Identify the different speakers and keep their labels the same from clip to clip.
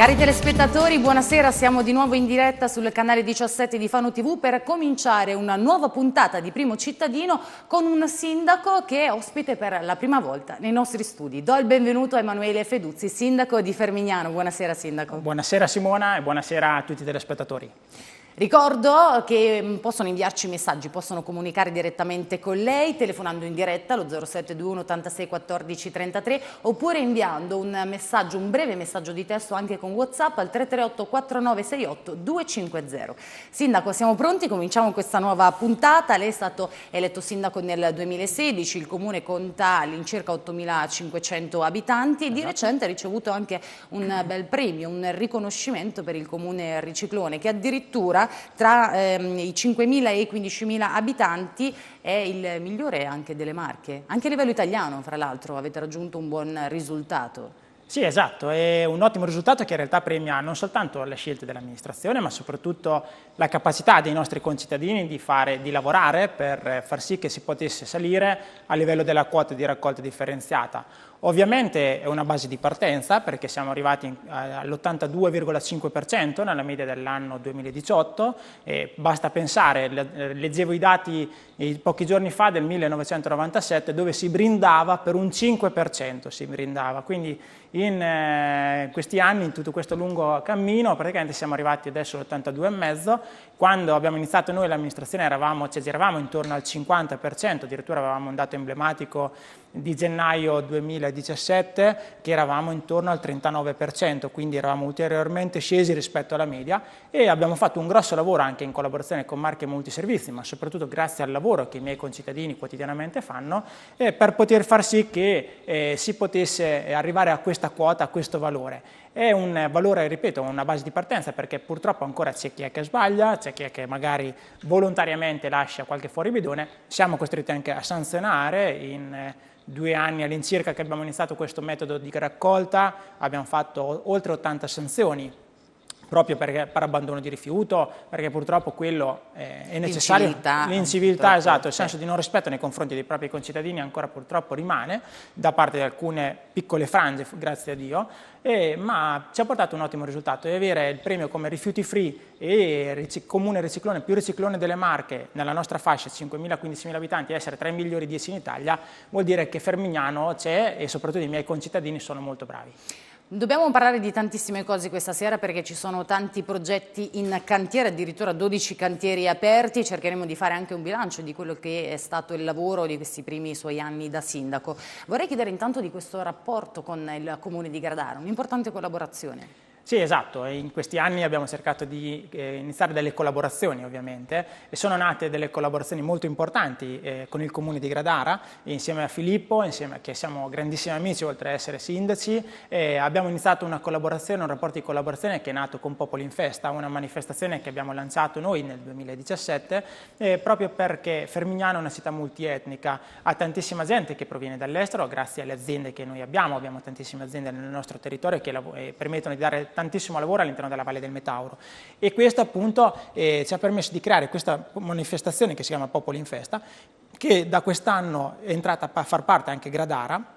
Speaker 1: Cari telespettatori, buonasera, siamo di nuovo in diretta sul canale 17 di Fano TV per cominciare una nuova puntata di Primo Cittadino con un sindaco che è ospite per la prima volta nei nostri studi. Do il benvenuto a Emanuele Feduzzi, sindaco di Fermignano. Buonasera sindaco. Buonasera Simona e buonasera a tutti i telespettatori. Ricordo che mm, possono inviarci messaggi, possono comunicare direttamente con lei telefonando in diretta allo 0721 86 14 33 oppure inviando un messaggio, un breve messaggio di testo anche con Whatsapp al 338 4968 250. Sindaco, siamo pronti, cominciamo questa nuova puntata. Lei è stato eletto sindaco nel 2016, il comune conta all'incirca 8500 abitanti e di esatto. recente ha ricevuto anche un bel premio, un riconoscimento per il comune Riciclone che addirittura tra ehm, i 5.000 e i 15.000 abitanti è il migliore anche delle Marche. Anche a livello italiano, fra l'altro, avete raggiunto un buon risultato.
Speaker 2: Sì, esatto, è un ottimo risultato che in realtà premia non soltanto le scelte dell'amministrazione, ma soprattutto la capacità dei nostri concittadini di, fare, di lavorare per far sì che si potesse salire a livello della quota di raccolta differenziata. Ovviamente è una base di partenza perché siamo arrivati all'82,5% nella media dell'anno 2018 e basta pensare, leggevo i dati eh, pochi giorni fa del 1997 dove si brindava per un 5%, si brindava, quindi in eh, questi anni, in tutto questo lungo cammino, praticamente siamo arrivati adesso all'82,5%, quando abbiamo iniziato noi l'amministrazione eravamo, ci cioè, giravamo intorno al 50%, addirittura avevamo un dato emblematico di gennaio 2017 che eravamo intorno al 39%, quindi eravamo ulteriormente scesi rispetto alla media e abbiamo fatto un grosso lavoro anche in collaborazione con marche multiservizi, ma soprattutto grazie al lavoro che i miei concittadini quotidianamente fanno, eh, per poter far sì che eh, si potesse arrivare a questo questa quota, questo valore. È un valore, ripeto, una base di partenza perché purtroppo ancora c'è chi è che sbaglia, c'è chi è che magari volontariamente lascia qualche fuoribidone, siamo costretti anche a sanzionare in eh, due anni all'incirca che abbiamo iniziato questo metodo di raccolta abbiamo fatto oltre 80 sanzioni proprio per, per abbandono di rifiuto, perché purtroppo quello eh, è necessario. L'inciviltà. L'inciviltà, esatto, il senso di non rispetto nei confronti dei propri concittadini ancora purtroppo rimane da parte di alcune piccole frange, grazie a Dio, eh, ma ci ha portato un ottimo risultato e avere il premio come rifiuti free e ric- comune riciclone più riciclone delle Marche nella nostra fascia 5.000-15.000 abitanti essere tra i migliori 10 in Italia vuol dire che Fermignano c'è e soprattutto i miei concittadini sono molto bravi.
Speaker 1: Dobbiamo parlare di tantissime cose questa sera perché ci sono tanti progetti in cantiere, addirittura 12 cantieri aperti, cercheremo di fare anche un bilancio di quello che è stato il lavoro di questi primi suoi anni da sindaco. Vorrei chiedere intanto di questo rapporto con il comune di Gradaro, un'importante collaborazione.
Speaker 2: Sì, esatto, in questi anni abbiamo cercato di eh, iniziare delle collaborazioni ovviamente e sono nate delle collaborazioni molto importanti eh, con il comune di Gradara insieme a Filippo, insieme a, che siamo grandissimi amici oltre ad essere sindaci, eh, abbiamo iniziato una collaborazione, un rapporto di collaborazione che è nato con Popoli in Festa, una manifestazione che abbiamo lanciato noi nel 2017 eh, proprio perché Fermignano è una città multietnica, ha tantissima gente che proviene dall'estero grazie alle aziende che noi abbiamo, abbiamo tantissime aziende nel nostro territorio che permettono di dare tantissimo lavoro all'interno della Valle del Metauro e questo appunto eh, ci ha permesso di creare questa manifestazione che si chiama Popoli in Festa, che da quest'anno è entrata a far parte anche Gradara,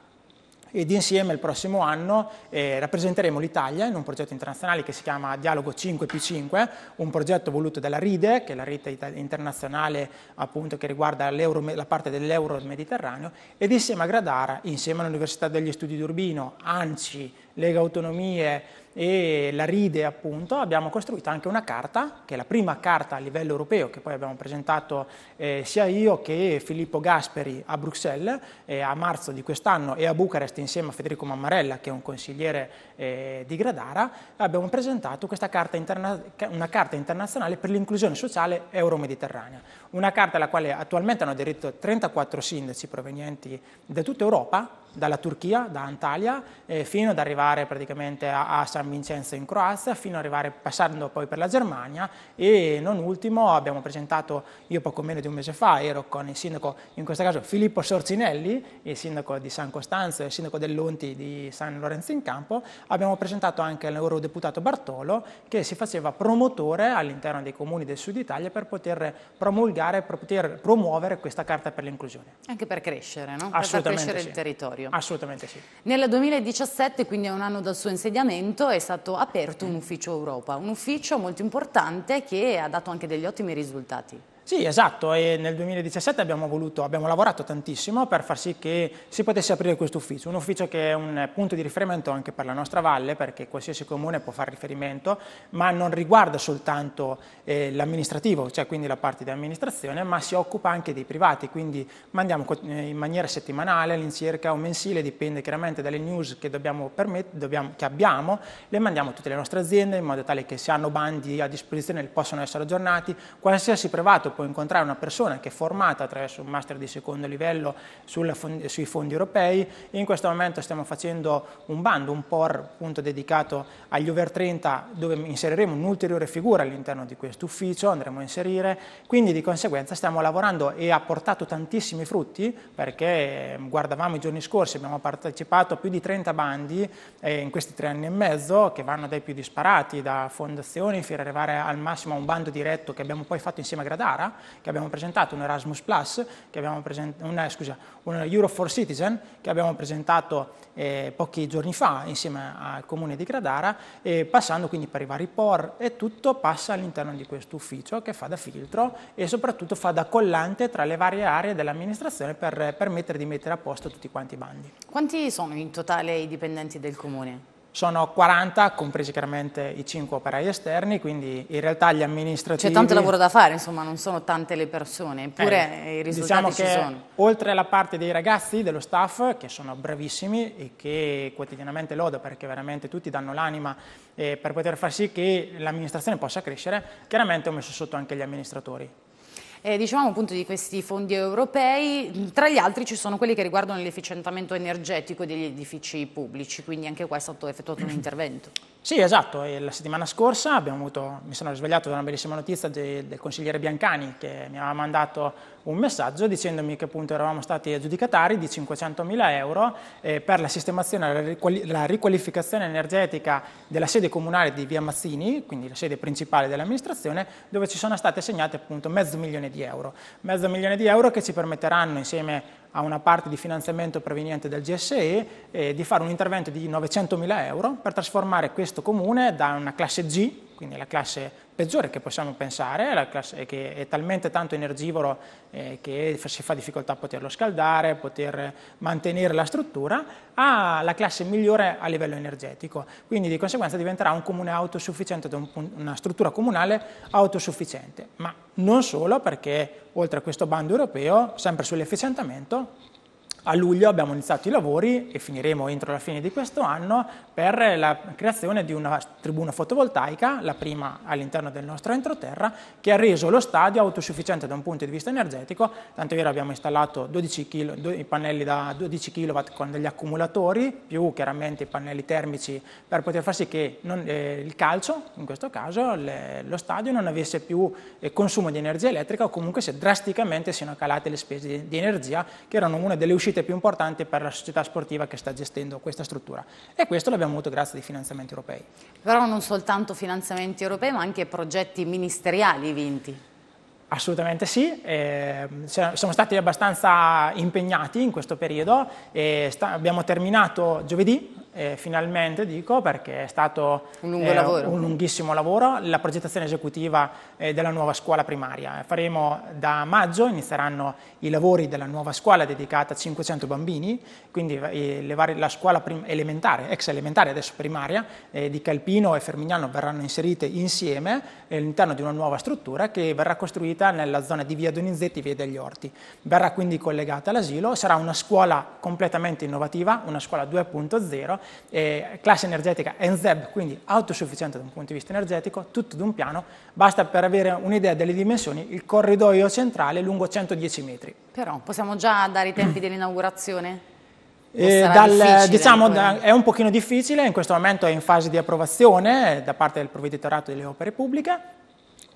Speaker 2: ed insieme il prossimo anno eh, rappresenteremo l'Italia in un progetto internazionale che si chiama Dialogo 5 più 5 un progetto voluto dalla RIDE, che è la rete internazionale appunto, che riguarda la parte dell'euro mediterraneo, ed insieme a Gradara, insieme all'Università degli Studi di Urbino, ANCI, Lega Autonomie, e la RIDE appunto, abbiamo costruito anche una carta, che è la prima carta a livello europeo che poi abbiamo presentato eh, sia io che Filippo Gasperi a Bruxelles eh, a marzo di quest'anno e a Bucarest insieme a Federico Mammarella che è un consigliere eh, di Gradara, abbiamo presentato questa carta interna- una carta internazionale per l'inclusione sociale euro-mediterranea, una carta alla quale attualmente hanno aderito 34 sindaci provenienti da tutta Europa, dalla Turchia, da Antalya, eh, fino ad arrivare praticamente a, a, San Vincenzo in Croazia, fino ad arrivare passando poi per la Germania e non ultimo abbiamo presentato, io poco meno di un mese fa, ero con il sindaco, in questo caso Filippo Sorcinelli, il sindaco di San Costanzo e il sindaco dell'Onti di San Lorenzo in Campo, abbiamo presentato anche l'eurodeputato Bartolo che si faceva promotore all'interno dei comuni del sud Italia per poter promulgare, per poter promuovere questa carta per l'inclusione.
Speaker 1: Anche per crescere, no? Per crescere sì. il
Speaker 2: territorio necessario. Assolutamente sì.
Speaker 1: Nel 2017, quindi è un anno dal suo insediamento, è stato aperto un ufficio Europa, un ufficio molto importante che ha dato anche degli ottimi risultati.
Speaker 2: Sì, esatto, e nel 2017 abbiamo, voluto, abbiamo, lavorato tantissimo per far sì che si potesse aprire questo ufficio, un ufficio che è un punto di riferimento anche per la nostra valle, perché qualsiasi comune può fare riferimento, ma non riguarda soltanto eh, l'amministrativo, cioè quindi la parte di amministrazione, ma si occupa anche dei privati, quindi mandiamo eh, in maniera settimanale, all'incirca o mensile, dipende chiaramente dalle news che, dobbiamo dobbiamo, che abbiamo, le mandiamo a tutte le nostre aziende in modo tale che se hanno bandi a disposizione possano essere aggiornati, qualsiasi privato può incontrare una persona che è formata attraverso un master di secondo livello sulla, sui fondi europei. In questo momento stiamo facendo un bando, un POR appunto dedicato agli over 30 dove inseriremo un'ulteriore figura all'interno di questo ufficio, andremo a inserire, quindi di conseguenza stiamo lavorando e ha portato tantissimi frutti perché mm, guardavamo i giorni scorsi, abbiamo partecipato a più di 30 bandi eh, in questi tre anni e mezzo che vanno dai più disparati, da fondazioni fino ad arrivare al massimo a un bando diretto che abbiamo poi fatto insieme a Gradara Sara, che abbiamo presentato, un Erasmus Plus, present- un, eh, scusa, un Euro for Citizen, che abbiamo presentato eh, pochi giorni fa insieme al comune di Gradara, eh, passando quindi per i vari POR e tutto passa all'interno di questo ufficio che fa da filtro e soprattutto fa da collante tra le varie aree dell'amministrazione per permettere di mettere a posto tutti quanti i bandi.
Speaker 1: Quanti sono
Speaker 2: in totale i dipendenti del comune? sono 40, compresi chiaramente i 5 operai esterni, quindi in realtà gli amministratori. C'è tanto lavoro da
Speaker 1: fare, insomma, non sono tante le persone, eppure eh, i risultati diciamo ci sono. Diciamo
Speaker 2: che oltre alla parte dei ragazzi, dello staff, che sono bravissimi e che quotidianamente lodo perché veramente tutti danno l'anima eh, per poter far sì che l'amministrazione possa crescere, chiaramente ho messo sotto anche gli amministratori
Speaker 1: eh, dicevamo appunto di questi fondi europei, tra gli altri ci sono quelli che riguardano l'efficientamento energetico degli edifici pubblici, quindi anche qua è stato effettuato un intervento. Sì, esatto, e la settimana scorsa
Speaker 2: avuto, mi sono risvegliato da una bellissima notizia de, del consigliere Biancani che mi aveva mandato un messaggio dicendomi che appunto eravamo stati aggiudicatari di 500.000 euro eh, per la sistemazione e riquali, la riqualificazione energetica della sede comunale di Via Mazzini, quindi la sede principale dell'amministrazione, dove ci sono state assegnate appunto mezzo milione di euro. Mezzo milione di euro che ci permetteranno insieme a una parte di finanziamento proveniente dal GSE eh, di fare un intervento di 900 mila euro per trasformare questo comune da una classe G quindi la classe peggiore che possiamo pensare, che è talmente tanto energivoro eh, che si fa difficoltà a poterlo scaldare, poter mantenere la struttura, ha la classe migliore a livello energetico, quindi di conseguenza diventerà un comune autosufficiente, una struttura comunale autosufficiente, ma non solo perché oltre a questo bando europeo, sempre sull'efficientamento, a luglio abbiamo iniziato i lavori e finiremo entro la fine di questo anno per la creazione di una tribuna fotovoltaica, la prima all'interno del nostro entroterra, che ha reso lo stadio autosufficiente da un punto di vista energetico, tanto è vero abbiamo installato 12 kg, pannelli da 12 kW con degli accumulatori, più chiaramente i pannelli termici per poter far sì che non, eh, il calcio, in questo caso le, lo stadio, non avesse più eh, consumo di energia elettrica o comunque se drasticamente siano calate le spese di, di energia che erano una delle uscite uscite più importanti per la società sportiva che sta gestendo questa struttura. E questo l'abbiamo avuto grazie ai finanziamenti europei.
Speaker 1: Però non soltanto finanziamenti europei, ma anche progetti ministeriali vinti.
Speaker 2: Assolutamente sì, eh, siamo stati abbastanza impegnati in questo periodo, e abbiamo terminato giovedì eh, finalmente dico perché è stato un, eh, un, lunghissimo lavoro, la progettazione esecutiva eh, della nuova scuola primaria. Faremo da maggio, inizieranno i lavori della nuova scuola dedicata a 500 bambini, quindi eh, varie, la scuola elementare, ex elementare, adesso primaria, eh, di Calpino e Fermignano verranno inserite insieme eh, all'interno di una nuova struttura che verrà costruita nella zona di via Donizetti, via degli Orti. Verrà quindi collegata all'asilo, sarà una scuola completamente innovativa, una scuola 2.0 eh, classe energetica ENZEB, quindi autosufficiente da un punto di vista energetico, tutto d'un piano, basta per avere un'idea delle dimensioni, il corridoio centrale lungo 110 metri.
Speaker 1: Però possiamo già dare i tempi dell'inaugurazione? Eh, dal, diciamo, ecco. da, è
Speaker 2: un pochino difficile, in questo momento è in fase di approvazione da parte del provveditorato delle opere pubbliche,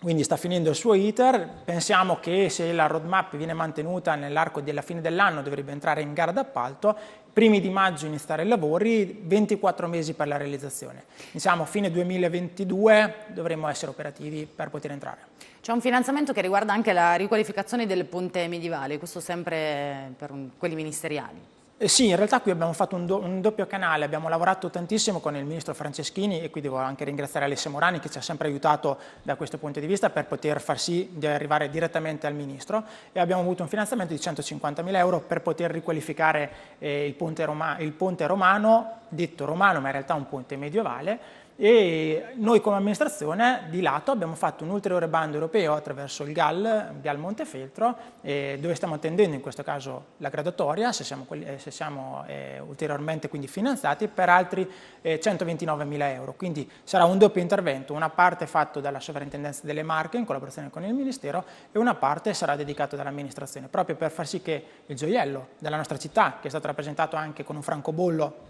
Speaker 2: quindi sta finendo il suo iter, pensiamo che se la roadmap viene mantenuta nell'arco della fine dell'anno dovrebbe entrare in gara d'appalto, primi di maggio iniziare i lavori, 24 mesi per la realizzazione. Insomma, diciamo, fine 2022 dovremmo essere operativi per poter entrare.
Speaker 1: C'è un finanziamento che riguarda anche la riqualificazione del ponte medievale, questo sempre per quelli ministeriali.
Speaker 2: Eh sì, in realtà qui abbiamo fatto un, do un, doppio canale, abbiamo lavorato tantissimo con il ministro Franceschini e qui devo anche ringraziare Alessia Morani che ci ha sempre aiutato da questo punto di vista per poter far sì di arrivare direttamente al ministro e abbiamo avuto un finanziamento di 150.000 euro per poter riqualificare eh, il, ponte il ponte romano, detto romano ma in realtà un ponte medievale, e noi come amministrazione di lato abbiamo fatto un ulteriore bando europeo attraverso il GAL, GAL Montefeltro, eh, dove stiamo attendendo in questo caso la graduatoria, se siamo, eh, se siamo eh, ulteriormente quindi finanziati, per altri 129 eh, mila euro. Quindi sarà un doppio intervento, una parte fatto dalla sovrintendenza delle Marche in collaborazione con il Ministero e una parte sarà dedicata dall'amministrazione, proprio per far sì che il gioiello della nostra città, che è stato rappresentato anche con un francobollo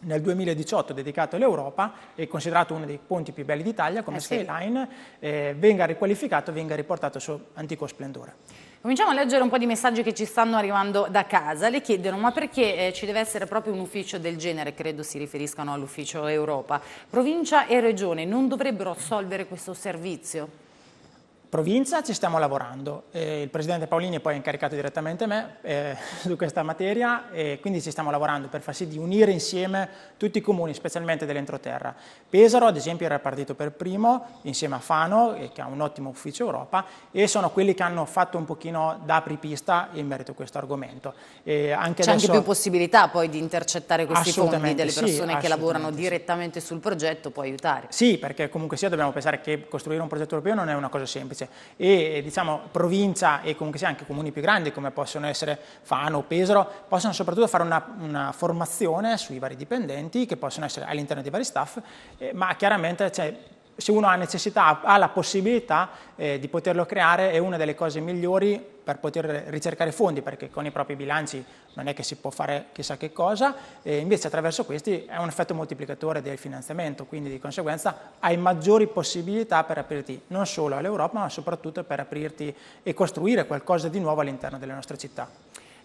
Speaker 2: nel 2018 dedicato all'Europa e considerato uno dei ponti più belli d'Italia come eh sì. skyline, eh, venga riqualificato e venga riportato al suo antico splendore.
Speaker 1: Cominciamo a leggere un po' di messaggi che ci stanno arrivando da casa. Le chiedono ma perché eh, ci deve essere proprio un ufficio del genere, credo si riferiscano all'ufficio Europa. Provincia e regione non dovrebbero assolvere questo servizio?
Speaker 2: provincia ci stiamo lavorando, eh, il Presidente Paolini poi ha incaricato direttamente me eh, su questa materia e quindi ci stiamo lavorando per far sì di unire insieme tutti i comuni, specialmente dell'entroterra. Pesaro ad esempio era partito per primo insieme a Fano eh, che ha un ottimo ufficio Europa e sono quelli che hanno fatto un pochino da apripista in merito a questo argomento. C'è anche più
Speaker 1: possibilità poi di intercettare questi fondi delle persone sì, che lavorano sì. direttamente sul progetto, può aiutare.
Speaker 2: Sì, perché comunque sia dobbiamo pensare che costruire un progetto europeo non è una cosa semplice, semplice e eh, diciamo provincia e comunque sia anche comuni più grandi come possono essere Fano o Pesaro possono soprattutto fare una, una, formazione sui vari dipendenti che possono essere all'interno dei vari staff eh, ma chiaramente c'è se uno ha necessità, ha la possibilità eh, di poterlo creare, è una delle cose migliori per poter ricercare fondi, perché con i propri bilanci non è che si può fare chissà che cosa, e invece attraverso questi è un effetto moltiplicatore del finanziamento, quindi di conseguenza hai maggiori possibilità per aprirti non solo all'Europa, ma soprattutto per aprirti e costruire qualcosa di nuovo all'interno delle nostre città.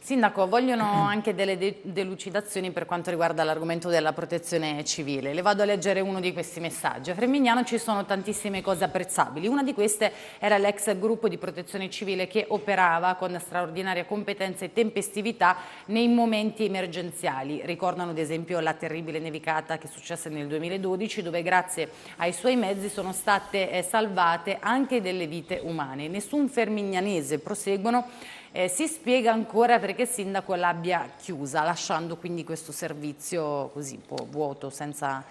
Speaker 1: Sindaco, vogliono anche delle de delucidazioni per quanto riguarda l'argomento della protezione civile. Le vado a leggere uno di questi messaggi. A Fremignano ci sono tantissime cose apprezzabili. Una di queste era l'ex gruppo di protezione civile che operava con straordinaria competenza e tempestività nei momenti emergenziali. Ricordano ad esempio la terribile nevicata che successe nel 2012 dove grazie ai suoi mezzi sono state eh, salvate anche delle vite umane. Nessun fermignanese, proseguono, eh, si spiega ancora per pare che il sindaco l'abbia chiusa, lasciando quindi questo servizio così un po' vuoto, senza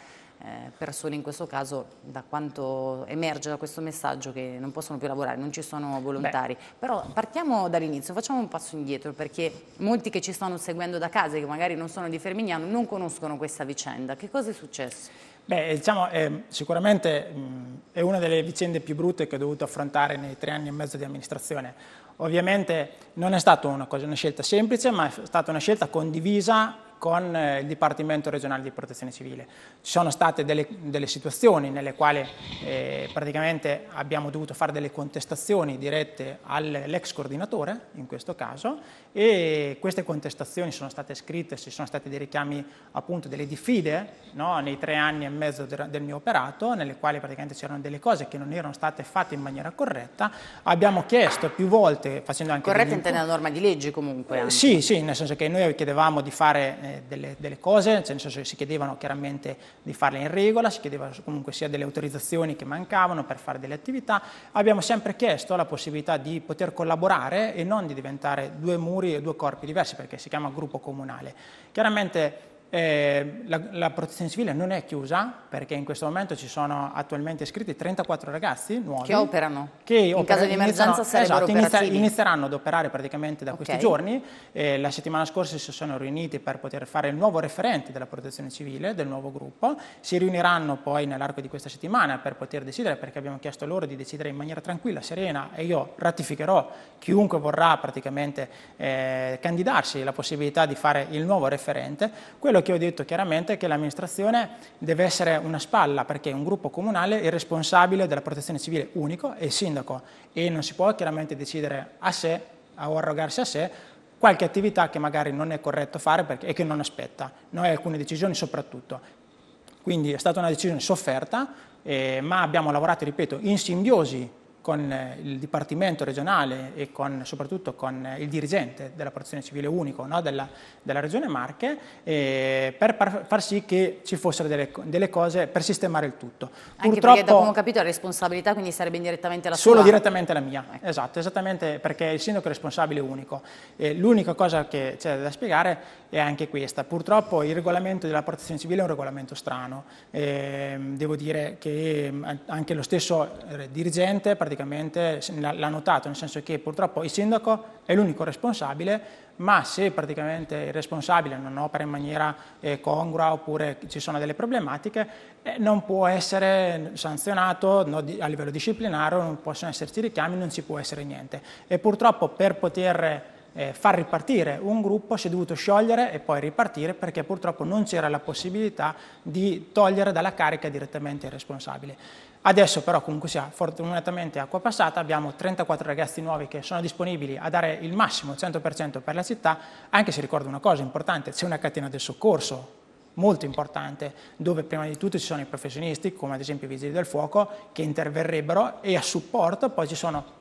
Speaker 1: eh, persone in questo caso, da quanto emerge da questo messaggio, che non possono più lavorare, non ci sono volontari. Beh. Però partiamo dall'inizio, facciamo un passo indietro, perché molti che ci stanno seguendo da casa, che magari non sono di Fermignano, non conoscono questa vicenda. Che cosa è successo?
Speaker 2: Beh, diciamo, eh, sicuramente mh, mm, è una delle vicende più brutte che ho dovuto affrontare nei tre anni e mezzo di amministrazione. Ovviamente non è stata una, cosa, una scelta semplice, ma è stata una scelta condivisa con eh, il Dipartimento regionale di protezione civile. Ci sono state delle, delle situazioni nelle quali eh, praticamente abbiamo dovuto fare delle contestazioni dirette all'ex coordinatore, in questo caso, e queste contestazioni sono state scritte, ci sono stati dei richiami appunto delle diffide no, nei tre anni e mezzo de, del mio operato, nelle quali praticamente c'erano delle cose che non erano state fatte in maniera corretta. Abbiamo chiesto più volte, facendo anche... Corretta intende la norma di legge comunque. Eh, sì, sì, nel senso che noi chiedevamo di fare eh, delle, delle, cose, cioè nel senso che cioè, si chiedevano chiaramente di farle in regola, si chiedevano comunque sia delle autorizzazioni che mancavano per fare delle attività, abbiamo sempre chiesto la possibilità di poter collaborare e non di diventare due muri e due corpi diversi perché si chiama gruppo comunale. Chiaramente eh, la, la, protezione civile non è chiusa perché in questo momento ci sono attualmente iscritti 34 ragazzi nuovi che operano
Speaker 1: che in operano, caso di emergenza sarebbero esatto, operativi.
Speaker 2: inizieranno ad operare praticamente da okay. questi giorni eh, la settimana scorsa si sono riuniti per poter fare il nuovo referente della protezione civile del nuovo gruppo si riuniranno poi nell'arco di questa settimana per poter decidere perché abbiamo chiesto loro di decidere in maniera tranquilla serena e io ratificherò chiunque vorrà praticamente eh, candidarsi la possibilità di fare il nuovo referente quello quello che ho detto chiaramente è che l'amministrazione deve essere una spalla, perché un gruppo comunale è il responsabile della protezione civile unico è il sindaco e non si può chiaramente decidere a sé o arrogarsi a sé qualche attività che magari non è corretto fare perché, e che non aspetta, noi alcune decisioni soprattutto. Quindi è stata una decisione sofferta, eh, ma abbiamo lavorato, ripeto, in simbiosi con eh, il Dipartimento regionale e con, soprattutto con eh, il dirigente della Protezione Civile Unico no, della, della, Regione Marche eh, per par, far sì che ci fossero delle, delle, cose per sistemare il tutto. Anche Purtroppo, perché da come ho
Speaker 1: capito la responsabilità quindi sarebbe indirettamente la solo sua? Solo
Speaker 2: direttamente la mia, ecco. esatto, esattamente perché il sindaco è responsabile unico. Eh, l'unica cosa che c'è da spiegare è anche questa. Purtroppo il regolamento della Protezione Civile è un regolamento strano. Eh, devo dire che ehm, anche lo stesso eh, dirigente praticamente praticamente l'ha notato, nel senso che purtroppo il sindaco è l'unico responsabile, ma se praticamente il responsabile non opera in maniera eh, congrua oppure ci sono delle problematiche, eh, non può essere sanzionato no, di, a livello disciplinare, non possono esserci richiami, non ci può essere niente. E purtroppo per poter eh, far ripartire un gruppo si è dovuto sciogliere e poi ripartire perché purtroppo non c'era la possibilità di togliere dalla carica direttamente il responsabile. Adesso però comunque sia fortunatamente acqua passata, abbiamo 34 ragazzi nuovi che sono disponibili a dare il massimo, 100% per la città, anche se ricordo una cosa importante, c'è una catena del soccorso molto importante, dove prima di tutto ci sono i professionisti, come ad esempio i vigili del fuoco, che interverrebbero e a supporto poi ci sono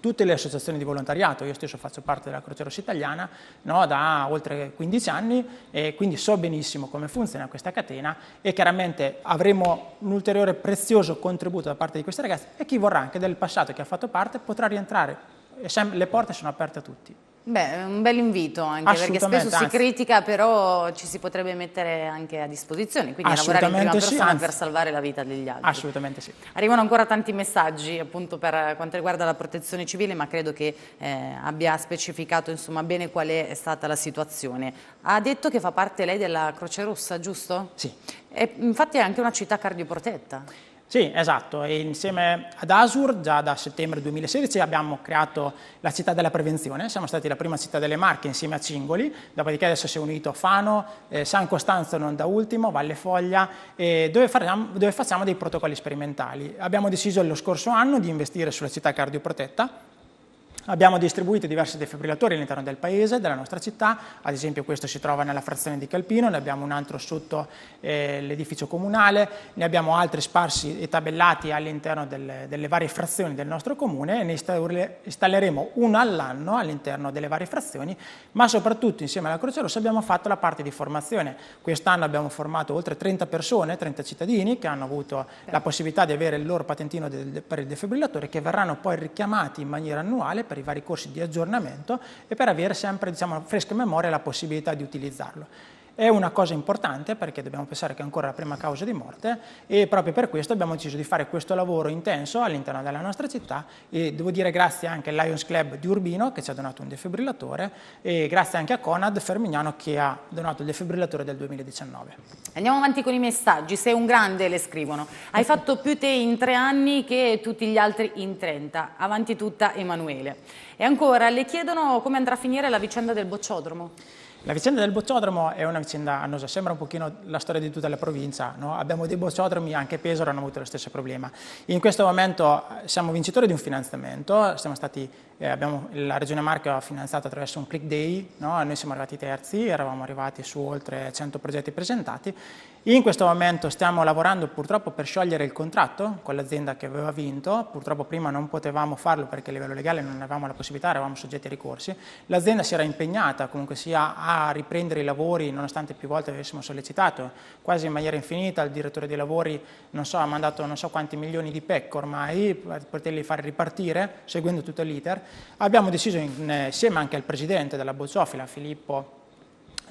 Speaker 2: tutte le associazioni di volontariato, io stesso faccio parte della Croce Rossa Italiana no, da oltre 15 anni e quindi so benissimo come funziona questa catena e chiaramente avremo un ulteriore prezioso contributo da parte di questi ragazzi e chi vorrà anche del passato che ha fatto parte potrà rientrare, le porte sono aperte a tutti.
Speaker 1: Beh, un bel invito anche, perché spesso si critica, però ci si potrebbe mettere anche a disposizione, quindi lavorare in prima persona anzi, per salvare la vita degli altri. Assolutamente sì. Arrivano ancora tanti messaggi appunto per quanto riguarda la protezione civile, ma credo che eh, abbia specificato insomma, bene qual è stata la situazione. Ha detto che fa parte lei della Croce Rossa, giusto? Sì. E, infatti è anche una città cardioprotetta. Sì,
Speaker 2: esatto, e
Speaker 1: insieme
Speaker 2: ad Asur già da settembre 2016 abbiamo creato la città della prevenzione, siamo stati la prima città delle Marche insieme a Cingoli, dopodiché adesso si è unito Fano, eh, San Costanzo non da ultimo, Valle Foglia, eh, dove, faremo, dove facciamo dei protocolli sperimentali. Abbiamo deciso lo scorso anno di investire sulla città cardioprotetta, Abbiamo distribuito diversi defibrillatori all'interno del paese, della nostra città, ad esempio questo si trova nella frazione di Calpino, ne abbiamo un altro sotto eh, l'edificio comunale, ne abbiamo altri sparsi e tabellati all'interno del, delle varie frazioni del nostro comune e ne installeremo uno all'anno all'interno delle varie frazioni, ma soprattutto insieme alla Croce Rossa abbiamo fatto la parte di formazione. Quest'anno abbiamo formato oltre 30 persone, 30 cittadini che hanno avuto la possibilità di avere il loro patentino del, per il defibrillatore che verranno poi richiamati in maniera annuale per per i vari corsi di aggiornamento e per avere sempre diciamo, fresca in memoria la possibilità di utilizzarlo. È una cosa importante perché dobbiamo pensare che è ancora la prima causa di morte e proprio per questo abbiamo deciso di fare questo lavoro intenso all'interno della nostra città e devo dire grazie anche al Lions Club di Urbino che ci ha donato un defibrillatore e grazie anche a Conad Fermignano che ha donato il defibrillatore del 2019.
Speaker 1: Andiamo avanti con i messaggi, sei un grande le scrivono. Hai fatto più te in tre anni che tutti gli altri in 30. Avanti tutta Emanuele. E ancora le chiedono come andrà a finire la vicenda del bocciodromo.
Speaker 2: La vicenda del bocciodromo è una vicenda annosa, sembra un pochino la storia di tutta la provincia, no? abbiamo dei bocciodromi, anche Pesaro hanno avuto lo stesso problema. In questo momento eh, siamo vincitori di un finanziamento, stati, eh, abbiamo, la Regione Marche ha finanziato attraverso un click day, no? noi siamo arrivati terzi, eravamo arrivati su oltre 100 progetti presentati in questo momento stiamo lavorando purtroppo per sciogliere il contratto con l'azienda che aveva vinto, purtroppo prima non potevamo farlo perché a livello legale non avevamo la possibilità, eravamo soggetti a ricorsi. L'azienda si era impegnata comunque sia a riprendere i lavori nonostante più volte avessimo sollecitato, quasi in maniera infinita il direttore dei lavori so, ha mandato non so quanti milioni di PEC ormai per poterli far ripartire seguendo tutto l'iter. Abbiamo deciso eh, insieme anche al presidente della Bozzofila, Filippo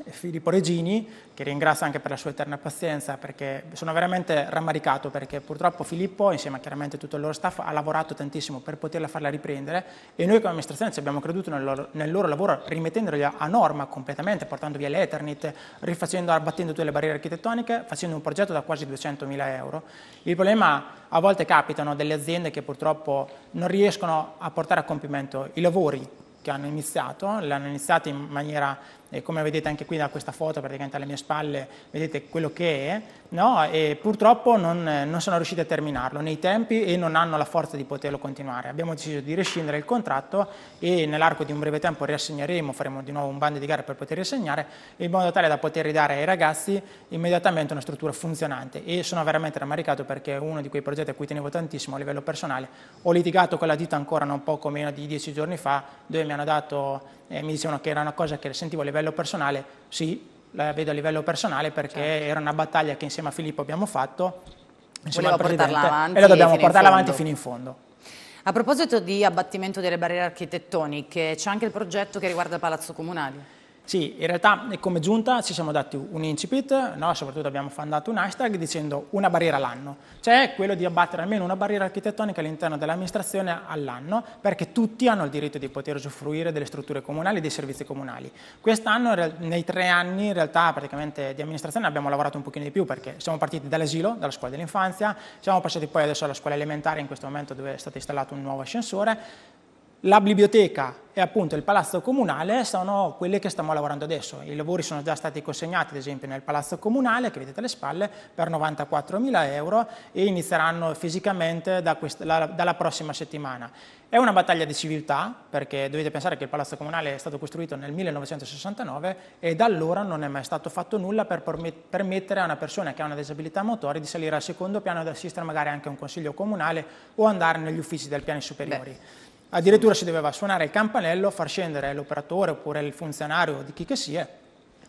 Speaker 2: Filippo Regini, che ringrazio anche per la sua eterna pazienza, perché sono veramente rammaricato, perché purtroppo Filippo, insieme a chiaramente tutto il loro staff, ha lavorato tantissimo per poterla farla riprendere e noi come amministrazione ci abbiamo creduto nel loro, nel loro lavoro, rimettendoli a norma completamente, portando via l'Eternit, rifacendo, abbattendo tutte le barriere architettoniche, facendo un progetto da quasi 200.000 euro. Il problema a volte capitano delle aziende che purtroppo non riescono a portare a compimento i lavori che hanno iniziato, l'hanno iniziato in maniera e come vedete anche qui da questa foto praticamente alle mie spalle vedete quello che è, no? e purtroppo non, non sono riusciti a terminarlo nei tempi e non hanno la forza di poterlo continuare. Abbiamo deciso di rescindere il contratto e nell'arco di un breve tempo riassegneremo, faremo di nuovo un bando di gara per poter riassegnare in modo tale da poter ridare ai ragazzi immediatamente una struttura funzionante e sono veramente rammaricato perché è uno di quei progetti a cui tenevo tantissimo a livello personale. Ho litigato con la ditta ancora non poco meno di dieci giorni fa dove mi hanno dato, eh, mi dicevano che era una cosa che sentivo a livello livello personale? Sì, la vedo a livello personale perché certo. era una battaglia che insieme a Filippo abbiamo fatto, insieme Volevo al Presidente, e la dobbiamo portare avanti fino in
Speaker 1: fondo. A proposito di abbattimento delle barriere architettoniche, c'è anche il progetto che riguarda Palazzo Comunale.
Speaker 2: Sì, in realtà eh, come giunta ci siamo dati un incipit, no? soprattutto abbiamo fondato un hashtag dicendo una barriera all'anno, cioè quello di abbattere almeno una barriera architettonica all'interno dell'amministrazione all'anno, perché tutti hanno il diritto di poter usufruire delle strutture comunali e dei servizi comunali. Quest'anno, nei tre anni in realtà praticamente di amministrazione abbiamo lavorato un pochino di più, perché siamo partiti dall'asilo, dalla scuola dell'infanzia, siamo passati poi adesso alla scuola elementare, in questo momento dove è stato installato un nuovo ascensore, la biblioteca e appunto il palazzo comunale sono quelle che stiamo lavorando adesso. I lavori sono già stati consegnati ad esempio nel palazzo comunale che vedete alle spalle per 94.000 euro e inizieranno fisicamente da questa, la, dalla prossima settimana. È una battaglia di civiltà perché dovete pensare che il palazzo comunale è stato costruito nel 1969 e da allora non è mai stato fatto nulla per permettere a una persona che ha una disabilità motoria di salire al secondo piano e ad assistere magari anche a un consiglio comunale o andare negli uffici del piano superiori. Beh. Addirittura si doveva suonare il campanello, far scendere l'operatore oppure il funzionario di chi che sia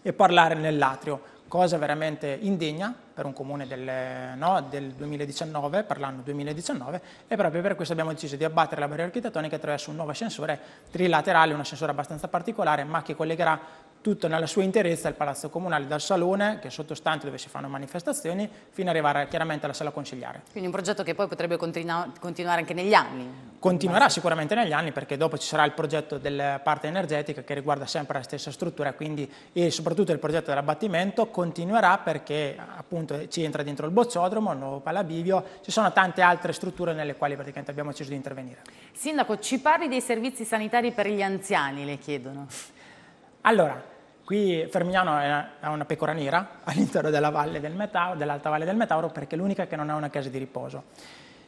Speaker 2: e parlare nell'atrio, cosa veramente indegna per un comune del, no, del 2019, per l'anno 2019, e proprio per questo abbiamo deciso di abbattere la barriera architettonica attraverso un nuovo ascensore trilaterale, un ascensore abbastanza particolare, ma che collegherà tutto nella sua interezza il palazzo comunale, dal salone che è sottostante dove si fanno manifestazioni fino ad arrivare chiaramente alla sala consigliare.
Speaker 1: Quindi un progetto che poi potrebbe continu continuare anche negli anni? Continuerà
Speaker 2: sicuramente negli anni perché dopo ci sarà il progetto della parte energetica che riguarda sempre la stessa struttura quindi, e soprattutto il progetto dell'abbattimento continuerà perché appunto ci entra dentro il bocciodromo, il nuovo palabivio, ci sono tante altre strutture nelle quali praticamente abbiamo deciso di intervenire.
Speaker 1: Sindaco, ci parli dei servizi sanitari per gli anziani, le chiedono.
Speaker 2: Allora, Qui Fermignano ha una pecora nera all'interno della valle del Metauro, dell'alta valle del Metauro perché è l'unica che non ha una casa di riposo.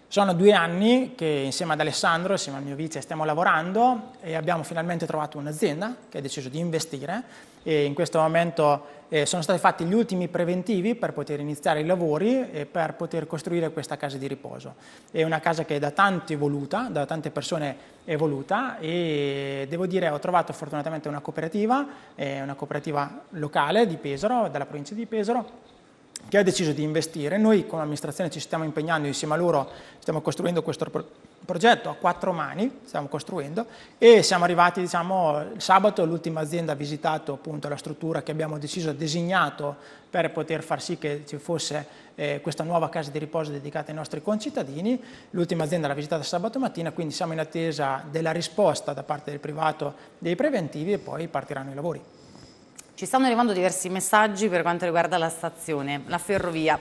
Speaker 2: Sono due anni che insieme ad Alessandro, insieme al mio vice, stiamo lavorando e abbiamo finalmente trovato un'azienda che ha deciso di investire e in questo momento eh, sono stati fatti gli ultimi preventivi per poter iniziare i lavori e per poter costruire questa casa di riposo. È una casa che è da tanti voluta, da tante persone è voluta e devo dire ho trovato fortunatamente una cooperativa, eh, una cooperativa locale di Pesaro, dalla provincia di Pesaro, che ha deciso di investire. Noi come amministrazione ci stiamo impegnando insieme a loro, stiamo costruendo questo progetto progetto a quattro mani, stiamo costruendo, e siamo arrivati diciamo, sabato, l'ultima azienda ha visitato appunto la struttura che abbiamo deciso, designato per poter far sì che ci fosse eh, questa nuova casa di riposo dedicata ai nostri concittadini, l'ultima azienda l'ha visitata sabato mattina, quindi siamo in attesa della risposta da parte del privato dei preventivi e
Speaker 1: poi partiranno i lavori. Ci stanno arrivando diversi messaggi per quanto riguarda la stazione, la ferrovia.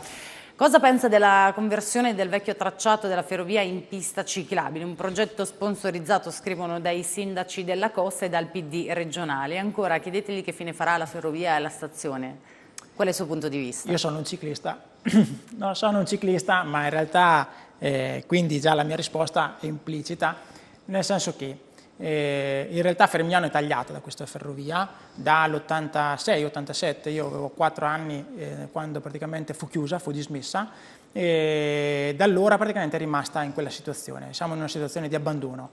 Speaker 1: Cosa pensa della conversione del vecchio tracciato della ferrovia in pista ciclabile? Un progetto sponsorizzato, scrivono, dai sindaci della costa e dal PD regionale. E ancora chiedeteli che fine farà la ferrovia e la stazione. Qual è il suo punto di vista? Io sono
Speaker 2: un ciclista, non sono un ciclista, ma in realtà eh, quindi già la mia risposta è implicita, nel senso che eh, in realtà Fermiano è tagliata da questa ferrovia, dall'86-87, io avevo 4 anni eh, quando praticamente fu chiusa, fu dismessa, e da allora praticamente è rimasta in quella situazione, siamo in una situazione di abbandono.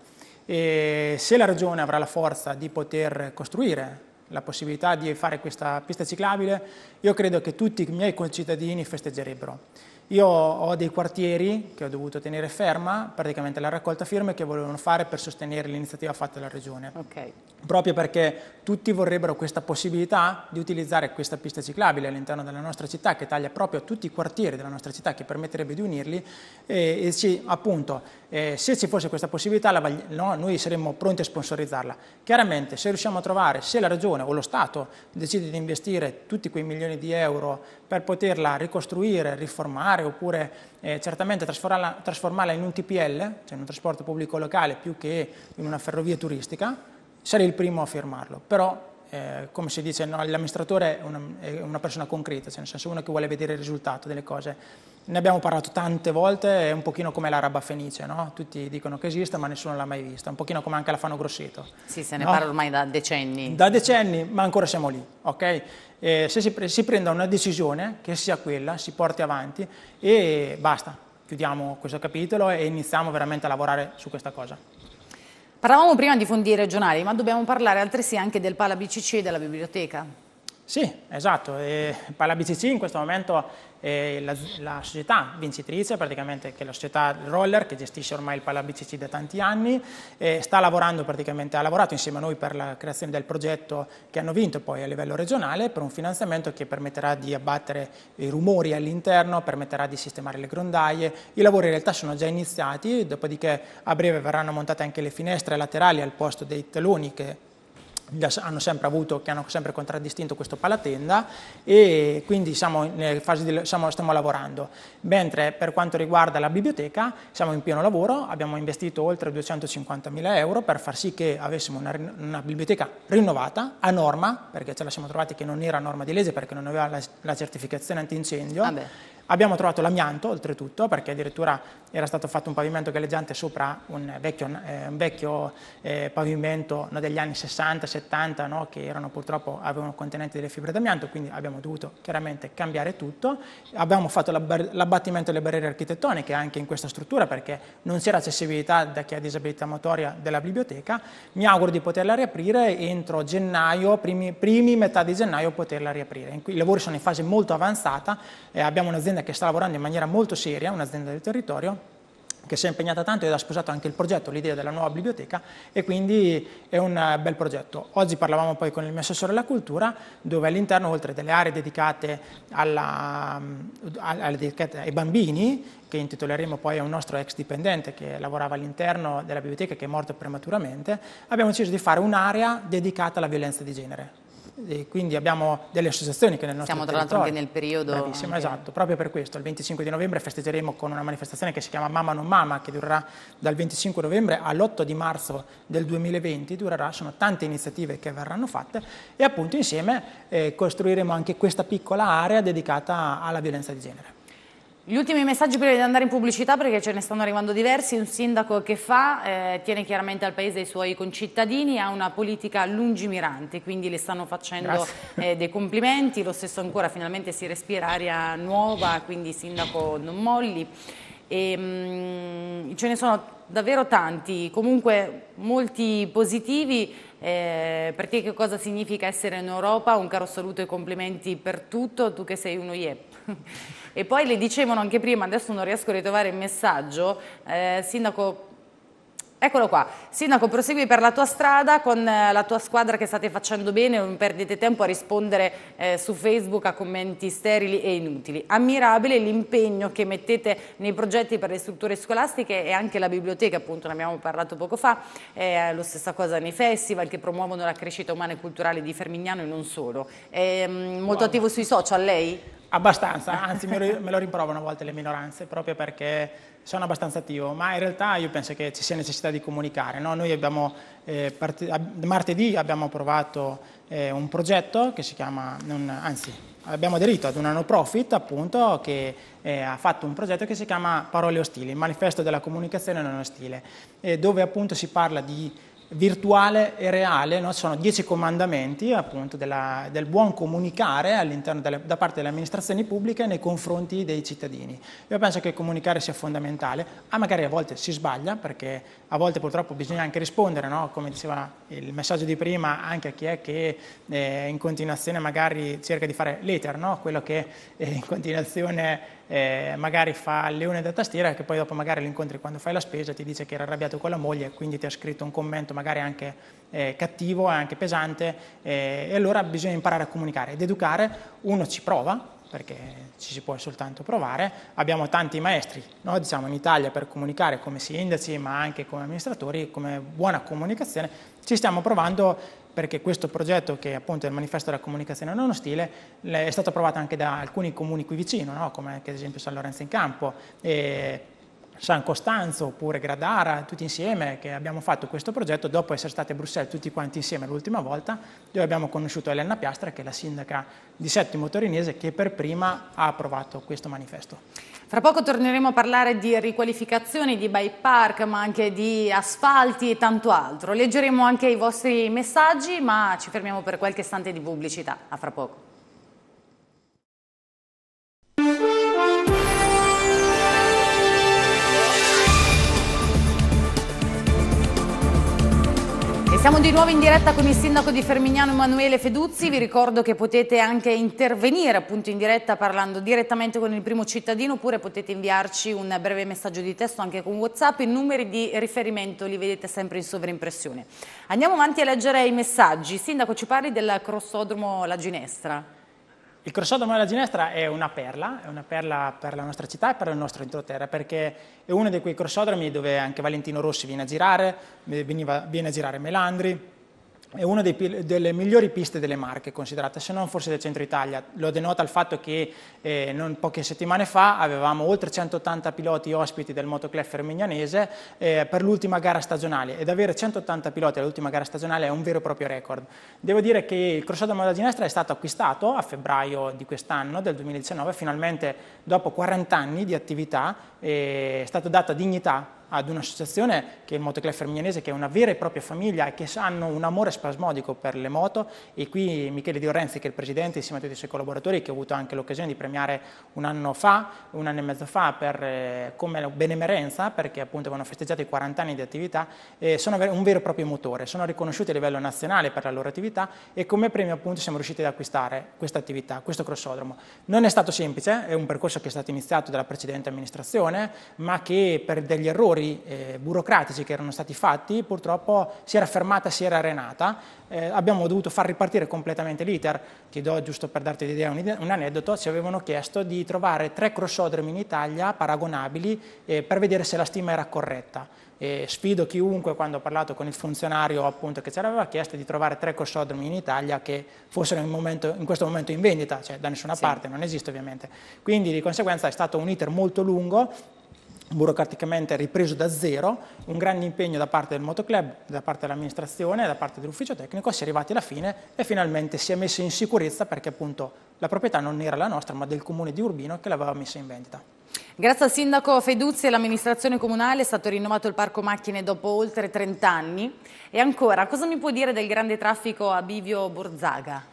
Speaker 2: E se la regione avrà la forza di poter costruire la possibilità di fare questa pista ciclabile, io credo che tutti i miei concittadini festeggerebbero. Io ho dei quartieri che ho dovuto tenere ferma, praticamente la raccolta firme che volevano fare per sostenere l'iniziativa fatta dalla Regione. Okay. Proprio perché tutti vorrebbero questa possibilità di utilizzare questa pista ciclabile all'interno della nostra città che taglia proprio tutti i quartieri della nostra città che permetterebbe di unirli e, e ci, appunto eh, se ci fosse questa possibilità la, no, noi saremmo pronti a sponsorizzarla. Chiaramente se riusciamo a trovare, se la Regione o lo Stato decide di investire tutti quei milioni di euro per poterla ricostruire, riformare oppure eh, certamente trasformarla, trasformarla, in un TPL, cioè in un trasporto pubblico locale più che in una ferrovia turistica, sarei il primo a firmarlo. Però, eh, come si dice, no, l'amministratore è una, è una, persona concreta, cioè nel senso uno che vuole vedere il risultato delle cose. Ne abbiamo parlato tante volte, è un pochino come l'araba fenice, no? tutti dicono che esiste ma nessuno l'ha mai vista, un pochino come anche la Fano Grosseto. Sì, se ne no? parla
Speaker 1: ormai da decenni.
Speaker 2: Da decenni, ma ancora siamo lì, ok? eh, se si, pre- si, prenda una decisione, che sia quella, si porti avanti e basta. Chiudiamo questo capitolo e iniziamo veramente a lavorare su questa cosa.
Speaker 1: Parlavamo prima di fondi regionali, ma dobbiamo parlare altresì anche del Pala BCC e della biblioteca. Sì,
Speaker 2: esatto. Eh, Palla BCC in questo momento è la, la, società vincitrice, praticamente che è la società Roller che gestisce ormai il Palla BCC da tanti anni, e sta lavorando praticamente, ha lavorato insieme a noi per la creazione del progetto che hanno vinto poi a livello regionale per un finanziamento che permetterà di abbattere i rumori all'interno, permetterà di sistemare le grondaie. I lavori in realtà sono già iniziati, dopodiché a breve verranno montate anche le finestre laterali al posto dei teloni che hanno sempre avuto, che hanno sempre contraddistinto questo palatenda e quindi siamo, di, siamo, stiamo lavorando. Mentre per quanto riguarda la biblioteca siamo in pieno lavoro, abbiamo investito oltre 250.000 euro per far sì che avessimo una, una, biblioteca rinnovata a norma, perché ce la siamo trovati che non era a norma di legge perché non aveva la, la certificazione antincendio. Ah Abbiamo trovato l'amianto, oltretutto, perché addirittura era stato fatto un pavimento galleggiante sopra un vecchio, eh, un vecchio eh, pavimento no, degli anni 60-70, no, che erano, purtroppo avevano contenenti delle fibre d'amianto, quindi abbiamo dovuto chiaramente cambiare tutto. Abbiamo fatto l'abbattimento delle barriere architettoniche anche in questa struttura, perché non c'era accessibilità da chi ha disabilità motoria della biblioteca. Mi auguro di poterla riaprire entro gennaio, primi, primi metà di gennaio poterla riaprire. I lavori sono in fase molto avanzata, eh, abbiamo un'azienda un'azienda che sta lavorando in maniera molto seria, un'azienda del territorio, che si è impegnata tanto ed ha sposato anche il progetto, l'idea della nuova biblioteca e quindi è un eh, bel progetto. Oggi parlavamo poi con il mio assessore alla cultura dove all'interno oltre delle aree dedicate, alla, alla, ai bambini che intitoleremo poi a un nostro ex dipendente che lavorava all'interno della biblioteca e che è morto prematuramente, abbiamo deciso di fare un'area dedicata alla violenza di genere e quindi abbiamo delle associazioni che nel nostro Siamo tra l'altro anche nel periodo... Bravissimo, anche... esatto, proprio per questo. Il 25 di novembre festeggeremo con una manifestazione che si chiama Mama non Mama, che durerà dal 25 novembre all'8 di marzo del 2020, durerà, sono tante iniziative che verranno fatte e appunto insieme eh, costruiremo anche questa piccola area dedicata alla violenza di genere.
Speaker 1: Gli ultimi messaggi prima di andare in pubblicità perché ce ne stanno arrivando diversi, un sindaco che fa, eh, tiene chiaramente al paese i suoi concittadini, ha una politica lungimirante, quindi le stanno facendo eh, dei complimenti, lo stesso ancora finalmente si respira aria nuova, quindi sindaco non molli. E, ehm, mh, ce ne sono davvero tanti, comunque molti positivi, eh, perché che cosa significa essere in Europa? Un caro saluto e complimenti per tutto, tu che sei uno IEP. e poi le dicevano anche prima, adesso non riesco a ritrovare il messaggio, eh, Sindaco Eccolo qua, Sindaco prosegui per la tua strada con eh, la tua squadra che state facendo bene, non perdete tempo a rispondere eh, su Facebook a commenti sterili e inutili. Ammirabile l'impegno che mettete nei progetti per le strutture scolastiche e anche la biblioteca, appunto ne abbiamo parlato poco fa, eh, lo stessa cosa nei festival che promuovono la crescita umana e culturale di Fermignano e non solo. È ehm, molto wow. attivo sui social lei?
Speaker 2: Abbastanza, anzi me lo, me a volte le minoranze, proprio perché sono abbastanza attivo, ma in realtà io penso che ci sia necessità di comunicare. No? Noi abbiamo, eh, parte, martedì abbiamo approvato eh, un progetto che si chiama, non, anzi abbiamo aderito ad una no profit appunto che eh, ha fatto un progetto che si chiama Parole Ostili, il manifesto della comunicazione non ostile, eh, dove appunto si parla di virtuale e reale, no? sono dieci comandamenti appunto della, del buon comunicare all'interno da parte delle amministrazioni pubbliche nei confronti dei cittadini. Io penso che comunicare sia fondamentale, ah, magari a volte si sbaglia perché a volte purtroppo bisogna anche rispondere, no? come diceva il messaggio di prima, anche a chi è che eh, in continuazione magari cerca di fare l'eter, no? quello che eh, in continuazione eh, magari fa il leone da tastiera che poi dopo magari lo incontri quando fai la spesa ti dice che era arrabbiato con la moglie e quindi ti ha scritto un commento magari anche eh, cattivo, anche pesante eh, e allora bisogna imparare a comunicare ed educare, uno ci prova perché ci si può soltanto provare, abbiamo tanti maestri no? diciamo, in Italia per comunicare come sindaci ma anche come amministratori, come buona comunicazione, ci stiamo provando perché questo progetto che appunto è il manifesto della comunicazione non ostile è stato approvato anche da alcuni comuni qui vicino, no? come ad esempio San Lorenzo in Campo, San Costanzo oppure Gradara, tutti insieme che abbiamo fatto questo progetto dopo essere stati a Bruxelles tutti quanti insieme l'ultima volta, dove abbiamo conosciuto Elena Piastra che è la sindaca di Settimo Torinese che per prima ha approvato questo manifesto.
Speaker 1: Fra poco torneremo a parlare di riqualificazioni, di bike park, ma anche di asfalti e tanto altro. Leggeremo anche i vostri messaggi, ma ci fermiamo per qualche istante di pubblicità. A fra poco. Siamo di nuovo in diretta con il sindaco di Fermignano Emanuele Feduzzi, vi ricordo che potete anche intervenire appunto in diretta parlando direttamente con il primo cittadino oppure potete inviarci un breve messaggio di testo anche con Whatsapp, i numeri di riferimento li vedete sempre in sovrimpressione. Andiamo avanti a leggere i messaggi, sindaco ci parli del crossodromo La Ginestra.
Speaker 2: Il Crossodo della Ginestra è una perla, è una perla per la nostra città e per il nostro entroterra, perché è uno di quei crossodromi dove anche Valentino Rossi viene a girare, eh, veniva, viene a girare Melandri, è una dei, delle migliori piste delle Marche considerata, se non forse del centro Italia. Lo denota il fatto che eh, non, poche settimane fa avevamo oltre 180 piloti ospiti del motoclub fermignanese eh, per l'ultima gara stagionale ed avere 180 piloti all'ultima gara stagionale è un vero e proprio record. Devo dire che il Crossover Moda Ginestra è stato acquistato a febbraio di quest'anno, del 2019, finalmente dopo 40 anni di attività eh, è stato dato dignità ad un'associazione che è il Motoclub Fermignanese, che è una vera e propria famiglia e che hanno un amore spasmodico per le moto e qui Michele Di Orenzi, che è il presidente insieme a tutti i suoi collaboratori, che ho avuto anche l'occasione di premiare un anno fa, un anno e mezzo fa, per, eh, come benemerenza, perché appunto avevano festeggiato i 40 anni di attività, eh, sono un vero e proprio motore, sono riconosciuti a livello nazionale per la loro attività e come premio appunto siamo riusciti ad acquistare questa attività, questo crossodromo. Non è stato semplice, è un percorso che è stato iniziato dalla precedente amministrazione, ma che per degli errori lavori eh, burocratici che erano stati fatti purtroppo si era fermata, si era arenata, eh, abbiamo dovuto far ripartire completamente l'iter, ti do giusto per darti un'idea un, un, aneddoto, ci avevano chiesto di trovare tre crossodrome in Italia paragonabili eh, per vedere se la stima era corretta. E sfido chiunque quando ho parlato con il funzionario appunto, che ce l'aveva chiesto di trovare tre crossodromi in Italia che fossero in, momento, in, questo momento in vendita, cioè da nessuna sì. parte, non esiste ovviamente. Quindi di conseguenza è stato un iter molto lungo burocraticamente ripreso da zero, un grande impegno da parte del motoclub, da parte dell'amministrazione, da parte dell'ufficio tecnico, si è arrivati alla fine e finalmente si è messa in sicurezza perché appunto la proprietà non era la nostra ma del comune di Urbino che l'aveva messa in vendita.
Speaker 1: Grazie al sindaco Feduzzi e all'amministrazione comunale è stato rinnovato il parco macchine dopo oltre 30 anni. E ancora, cosa mi può dire del grande traffico a Bivio Borzaga?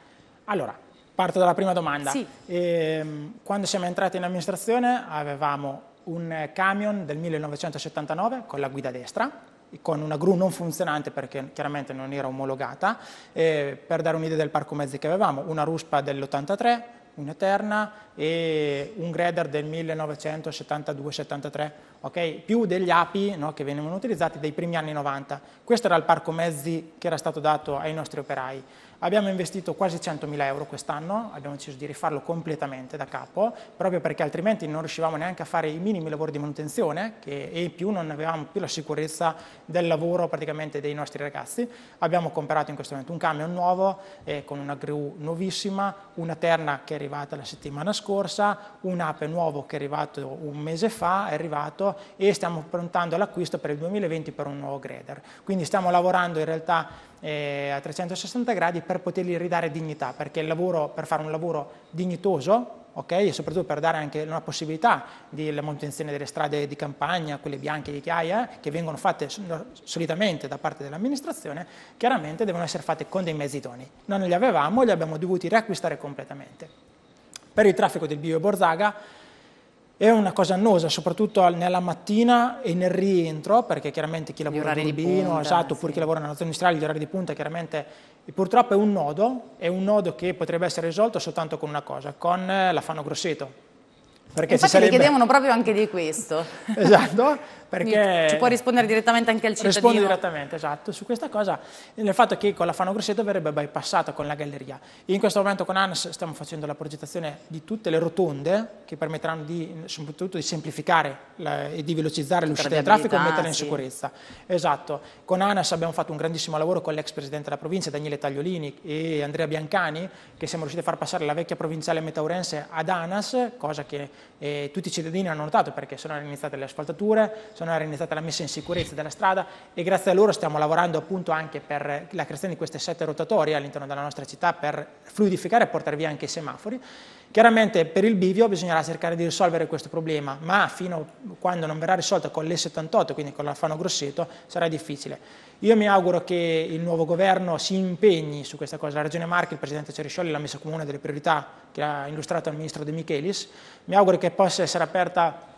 Speaker 2: Allora, parto dalla prima domanda. Sì. Ehm, quando siamo entrati in amministrazione avevamo un camion del 1979 con la guida destra, con una gru non funzionante perché chiaramente non era omologata, eh, per dare un'idea del parco mezzi che avevamo, una Ruspa dell'83, una Terna e un grader del 1972-73, okay? più degli api no, che venivano utilizzati dai primi anni 90. Questo era il parco mezzi che era stato dato ai nostri operai. Abbiamo investito quasi 100.000 euro quest'anno, abbiamo deciso di rifarlo completamente da capo, proprio perché altrimenti non riuscivamo neanche a fare i minimi lavori di manutenzione che, e in più non avevamo più la sicurezza del lavoro praticamente dei nostri ragazzi. Abbiamo comprato in questo momento un camion nuovo eh, con una gru nuovissima, una terna che è arrivata la settimana scorsa, un ape nuovo che è arrivato un mese fa, è arrivato e stiamo prontando l'acquisto per il 2020 per un nuovo grader. Quindi stiamo lavorando in realtà eh, a 360 gradi per potergli ridare dignità, perché il lavoro, per fare un lavoro dignitoso ok, E soprattutto per dare anche una possibilità di manutenzione delle strade di campagna, quelle bianche di chiaia, eh, che vengono fatte solitamente da parte dell'amministrazione, chiaramente devono essere fatte con dei mezzi idonei. Noi non li avevamo, li abbiamo dovuti riacquistare completamente. Per il traffico del Bio Borzaga è una cosa annosa, soprattutto nella mattina e nel rientro, perché chiaramente chi lavora in turbino, esatto, sì. oppure chi lavora nella zona industriale, gli orari di punta, chiaramente purtroppo è un nodo, è un nodo che potrebbe essere risolto soltanto con una cosa, con eh, la Fano Grosseto. Perché Infatti sarebbe... chiedevano
Speaker 1: proprio anche di questo. esatto, perché ci può rispondere direttamente
Speaker 2: anche al cittadino. Risponde direttamente, esatto. Su questa cosa, nel fatto che con la Fano Grosseto verrebbe bypassata con la galleria. In questo momento con ANS stiamo facendo la progettazione di tutte le rotonde che permetteranno di, soprattutto di semplificare la, e di velocizzare l'uscita del traffico e metterla in sì. sicurezza. Esatto. Con ANAS abbiamo fatto un grandissimo lavoro con l'ex presidente della provincia, Daniele Tagliolini e Andrea Biancani, che siamo riusciti a far passare la vecchia provinciale metaurense ad ANAS, cosa che eh, tutti i cittadini hanno notato perché sono iniziate le asfaltature, sono sono realizzata la messa in sicurezza della strada e grazie a loro stiamo lavorando appunto anche per la creazione di queste sette rotatorie all'interno della nostra città per fluidificare e portare via anche i semafori. Chiaramente per il bivio bisognerà cercare di risolvere questo problema, ma fino a quando non verrà risolto con l'E78, quindi con l'Alfano Grosseto, sarà difficile. Io mi auguro che il nuovo governo si impegni su questa cosa. La Regione Marche, il Presidente Ceriscioli l'ha messa come una delle priorità che ha illustrato al Ministro De Michelis. Mi auguro che possa essere aperta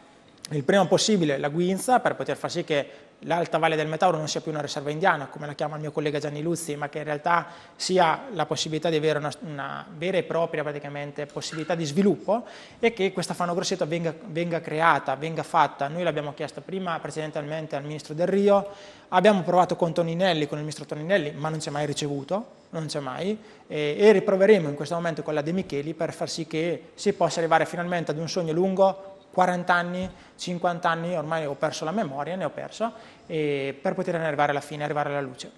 Speaker 2: il prima possibile la Guinza per poter far sì che l'alta valle del Metauro non sia più una riserva indiana, come la chiama il mio collega Gianni Luzzi, ma che in realtà sia la possibilità di avere una, una vera e propria possibilità di sviluppo e che questa Fano Grosseto venga, venga, creata, venga fatta. Noi l'abbiamo chiesto prima precedentemente al Ministro del Rio, abbiamo provato con Toninelli, con il Ministro Toninelli, ma non ci ha mai ricevuto, non c'è mai, e, e riproveremo in questo momento con la De Micheli per far sì che si possa arrivare finalmente ad un sogno lungo 40 anni, 50 anni, ormai ho perso la memoria, ne ho persa,
Speaker 1: per
Speaker 2: poter arrivare alla fine, arrivare alla luce.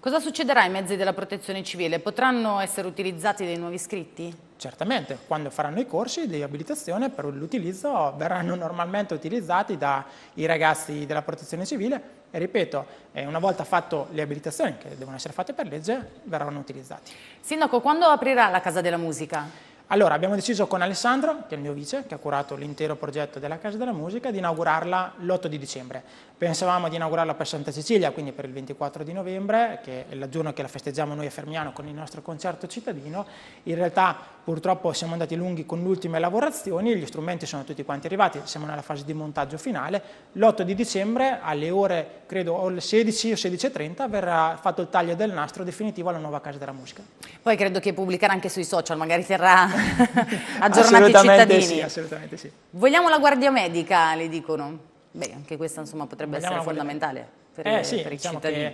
Speaker 1: Cosa succederà ai mezzi della protezione civile? Potranno essere utilizzati dei nuovi iscritti?
Speaker 2: Certamente, quando faranno i corsi di abilitazione per l'utilizzo verranno normalmente utilizzati dai ragazzi della protezione civile e ripeto, eh, una volta fatto le abilitazioni che devono essere fatte per legge, verranno utilizzati. Sindaco, quando aprirà la Casa della Musica? Allora abbiamo deciso con Alessandro, che è il mio vice, che ha curato l'intero progetto della Casa della Musica, di inaugurarla l'8 di dicembre. Pensavamo di inaugurarla per Santa Cecilia, quindi per il 24 di novembre, che è la giorno che la festeggiamo noi a Fermiano con il nostro concerto cittadino. In realtà purtroppo siamo andati lunghi con le ultime lavorazioni, gli strumenti sono tutti quanti arrivati, siamo nella fase di montaggio finale. L'8 di dicembre alle ore, credo, 16 o 16.30 verrà fatto il taglio del nastro definitivo alla nuova Casa della Musica.
Speaker 1: Poi credo che pubblicherà anche sui social, magari terrà aggiornati i cittadini. Sì,
Speaker 2: assolutamente sì.
Speaker 1: Vogliamo la guardia medica, le dicono. Beh, anche questa insomma, potrebbe Vogliamo essere fondamentale per, eh, sì, per i diciamo cittadini.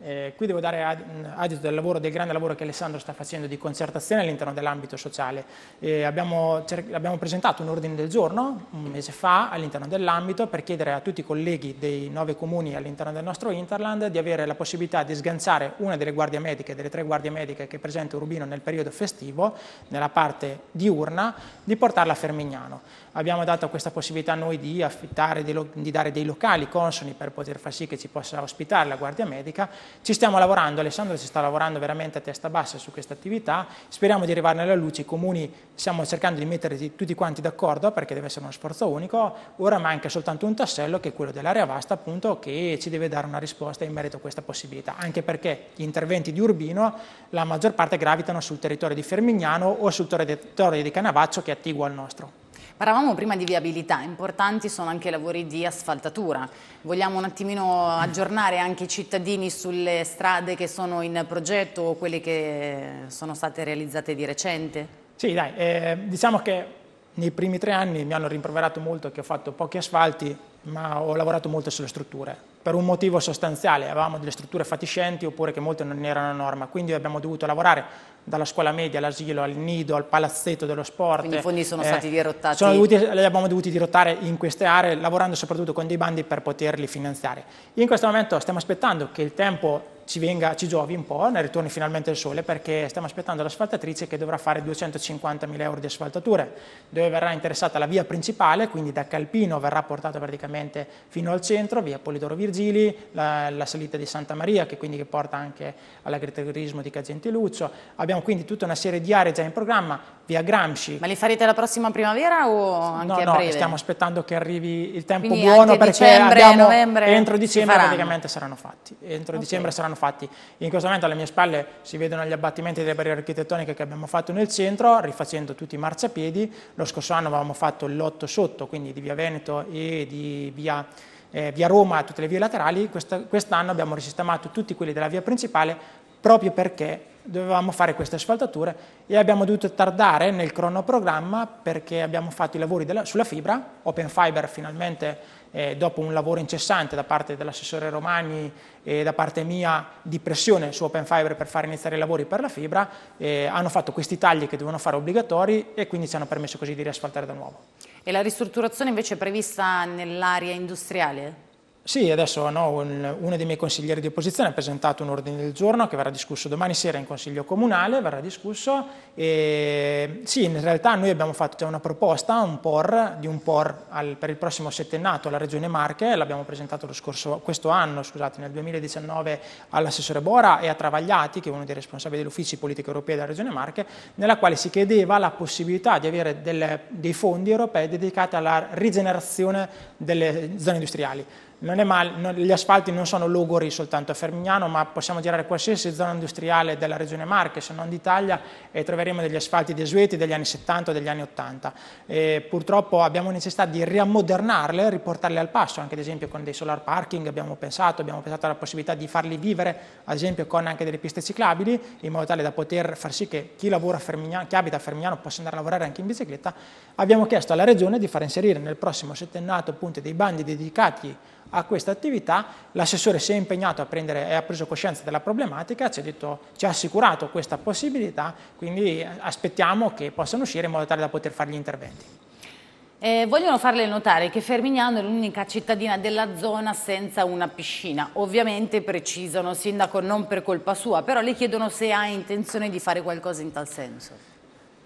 Speaker 2: Eh, qui devo dare ad, mm, adito del, lavoro, del, grande lavoro che Alessandro sta facendo di concertazione all'interno dell'ambito sociale. Eh, abbiamo, abbiamo, presentato un ordine del giorno un mese fa all'interno dell'ambito per chiedere a tutti i colleghi dei nove comuni all'interno del nostro Interland di avere la possibilità di sganciare una delle guardie mediche, delle tre guardie mediche che è presenta Urbino nel periodo festivo, nella parte diurna, di portarla a Fermignano. Abbiamo dato questa possibilità a noi di affittare, di, di dare dei locali consoni per poter far sì che ci possa ospitare la guardia medica ci stiamo lavorando, Alessandro ci sta lavorando veramente a testa bassa su questa attività, speriamo di arrivare alla luce, i comuni stiamo cercando di metterci tutti quanti d'accordo perché deve essere uno sforzo unico, ora manca soltanto un tassello che è quello dell'area vasta appunto che ci deve dare una risposta in merito a questa possibilità, anche perché gli interventi di Urbino la maggior parte gravitano sul territorio di Fermignano o sul territorio di Canavaccio che è attiguo al nostro.
Speaker 1: Parlavamo prima di viabilità, importanti sono anche i lavori di asfaltatura. Vogliamo un attimino aggiornare anche i cittadini sulle strade che sono in progetto o quelle che sono state realizzate di recente?
Speaker 2: Sì, dai, eh, diciamo che nei primi tre anni mi hanno rimproverato molto che ho fatto pochi asfalti, ma ho lavorato molto sulle strutture per un motivo sostanziale, avevamo delle strutture fatiscenti oppure che molte non erano a norma, quindi abbiamo dovuto lavorare dalla scuola media all'asilo, al nido, al palazzetto dello sport. Quindi i fondi sono eh, stati dirottati? Sono dovuti, li abbiamo dovuti dirottare in queste aree, lavorando soprattutto con dei bandi per poterli finanziare. In questo momento stiamo aspettando che il tempo ci, venga, ci giovi un po', ne ritorni finalmente il sole perché stiamo aspettando l'asfaltatrice che dovrà fare 250.000 euro di asfaltature, dove verrà interessata la via principale, quindi da Calpino verrà portata praticamente fino al centro, via Polidoro Virgili, la, la salita di Santa Maria che quindi che porta anche all'agriturismo di Cagentiluccio, abbiamo quindi tutta una serie di aree già in programma, via Gramsci. Ma li farete la prossima
Speaker 1: primavera o anche no, a breve? No, stiamo
Speaker 2: aspettando che arrivi il tempo quindi buono perché dicembre, abbiamo, novembre, entro dicembre praticamente saranno fatti, entro okay. dicembre saranno infatti in questo momento alle mie spalle si vedono gli abbattimenti delle barriere architettoniche che abbiamo fatto nel centro, rifacendo tutti i marciapiedi, lo scorso anno avevamo fatto il l'otto sotto, quindi di via Veneto e di via, eh, via Roma, tutte le vie laterali, quest'anno abbiamo risistemato tutti quelli della via principale proprio perché dovevamo fare queste asfaltature e abbiamo dovuto tardare nel cronoprogramma perché abbiamo fatto i lavori della, sulla fibra, Open Fiber finalmente eh, dopo un lavoro incessante da parte dell'assessore Romani e da parte mia di pressione su Open Fiber per far iniziare i lavori per la fibra, eh, hanno fatto questi tagli che dovevano fare obbligatori e quindi ci hanno permesso così di riasfaltare da nuovo.
Speaker 1: E la ristrutturazione invece è prevista nell'area industriale?
Speaker 2: Sì, adesso no, un, uno dei miei consiglieri di opposizione ha presentato un ordine del giorno che verrà discusso domani sera in Consiglio Comunale, verrà discusso e sì, in realtà noi abbiamo fatto già una proposta, un POR, di un POR al, per il prossimo settennato alla Regione Marche, l'abbiamo presentato scorso, questo anno, scusate, nel 2019 all'assessore Bora e a Travagliati, che è uno dei responsabili degli uffici politiche europee della Regione Marche, nella quale si chiedeva la possibilità di avere delle, dei fondi europei dedicati alla rigenerazione delle zone industriali. Non è male, gli asfalti non sono logori soltanto a Fermignano, ma possiamo girare qualsiasi zona industriale della regione Marche, se non d'Italia, e troveremo degli asfalti desueti degli anni 70 o degli anni 80. E purtroppo abbiamo necessità di riammodernarle, riportarle al passo, anche ad esempio con dei solar parking abbiamo pensato, abbiamo pensato alla possibilità di farli vivere, ad esempio con anche delle piste ciclabili, in modo tale da poter far sì che chi, lavora a chi abita a Fermignano possa andare a lavorare anche in bicicletta. Abbiamo chiesto alla regione di far inserire nel prossimo settennato appunto, dei bandi dedicati a questa attività, l'assessore si è impegnato a prendere e ha preso coscienza della problematica, ci ha, detto, ci ha assicurato questa possibilità, quindi eh, aspettiamo che possano uscire in modo tale da poter fare gli interventi.
Speaker 1: Eh, vogliono farle notare che Fermignano è l'unica cittadina della zona senza una piscina. Ovviamente precisano, sindaco, non per colpa sua, però le chiedono se ha intenzione di fare qualcosa in tal senso.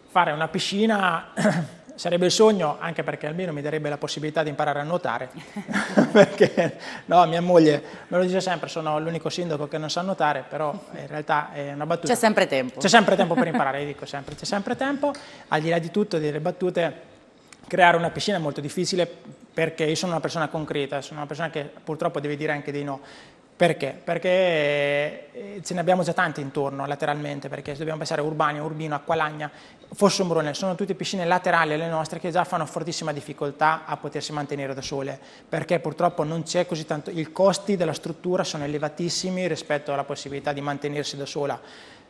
Speaker 2: Fare una piscina Sarebbe il sogno, anche perché almeno mi darebbe la possibilità di imparare a nuotare, perché no, mia moglie me lo dice sempre, sono l'unico sindaco che non sa nuotare, però in realtà è una battuta. C'è sempre
Speaker 1: tempo. C'è sempre tempo per imparare,
Speaker 2: io dico sempre, c'è sempre tempo, al di là di tutto, delle battute, creare una piscina è molto difficile perché io sono una persona concreta, sono una persona che purtroppo deve dire anche dei no. Perché? Perché eh, ce ne abbiamo già tante intorno lateralmente, perché se dobbiamo pensare a Urbania, Urbino, Acqualagna, Fossombrone, sono tutte piscine laterali alle nostre che già fanno fortissima difficoltà a potersi mantenere da sole, perché purtroppo non c'è così tanto, i costi della struttura sono elevatissimi rispetto alla possibilità di mantenersi da sola.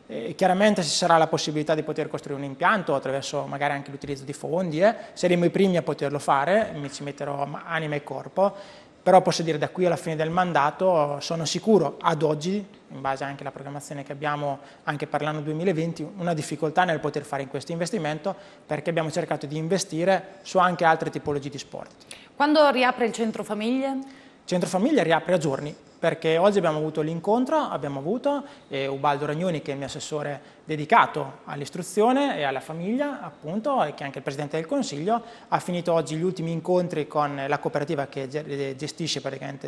Speaker 2: Eh, chiaramente ci sarà la possibilità di poter costruire un impianto attraverso magari anche l'utilizzo di fondi, eh, saremo i primi a poterlo fare, mi ci metterò anima e corpo, però posso dire da qui alla fine del mandato sono sicuro ad oggi, in base anche alla programmazione che abbiamo anche per l'anno 2020, una difficoltà nel poter fare in questo investimento perché abbiamo cercato di investire su anche altre tipologie di sport.
Speaker 1: Quando riapre il centro famiglie?
Speaker 2: centro famiglia riapre a giorni, perché oggi abbiamo avuto l'incontro, abbiamo avuto eh, Ubaldo Ragnoni che è il mio assessore dedicato all'istruzione e alla famiglia appunto e che è anche il Presidente del Consiglio, ha finito oggi gli ultimi incontri con la cooperativa che gestisce,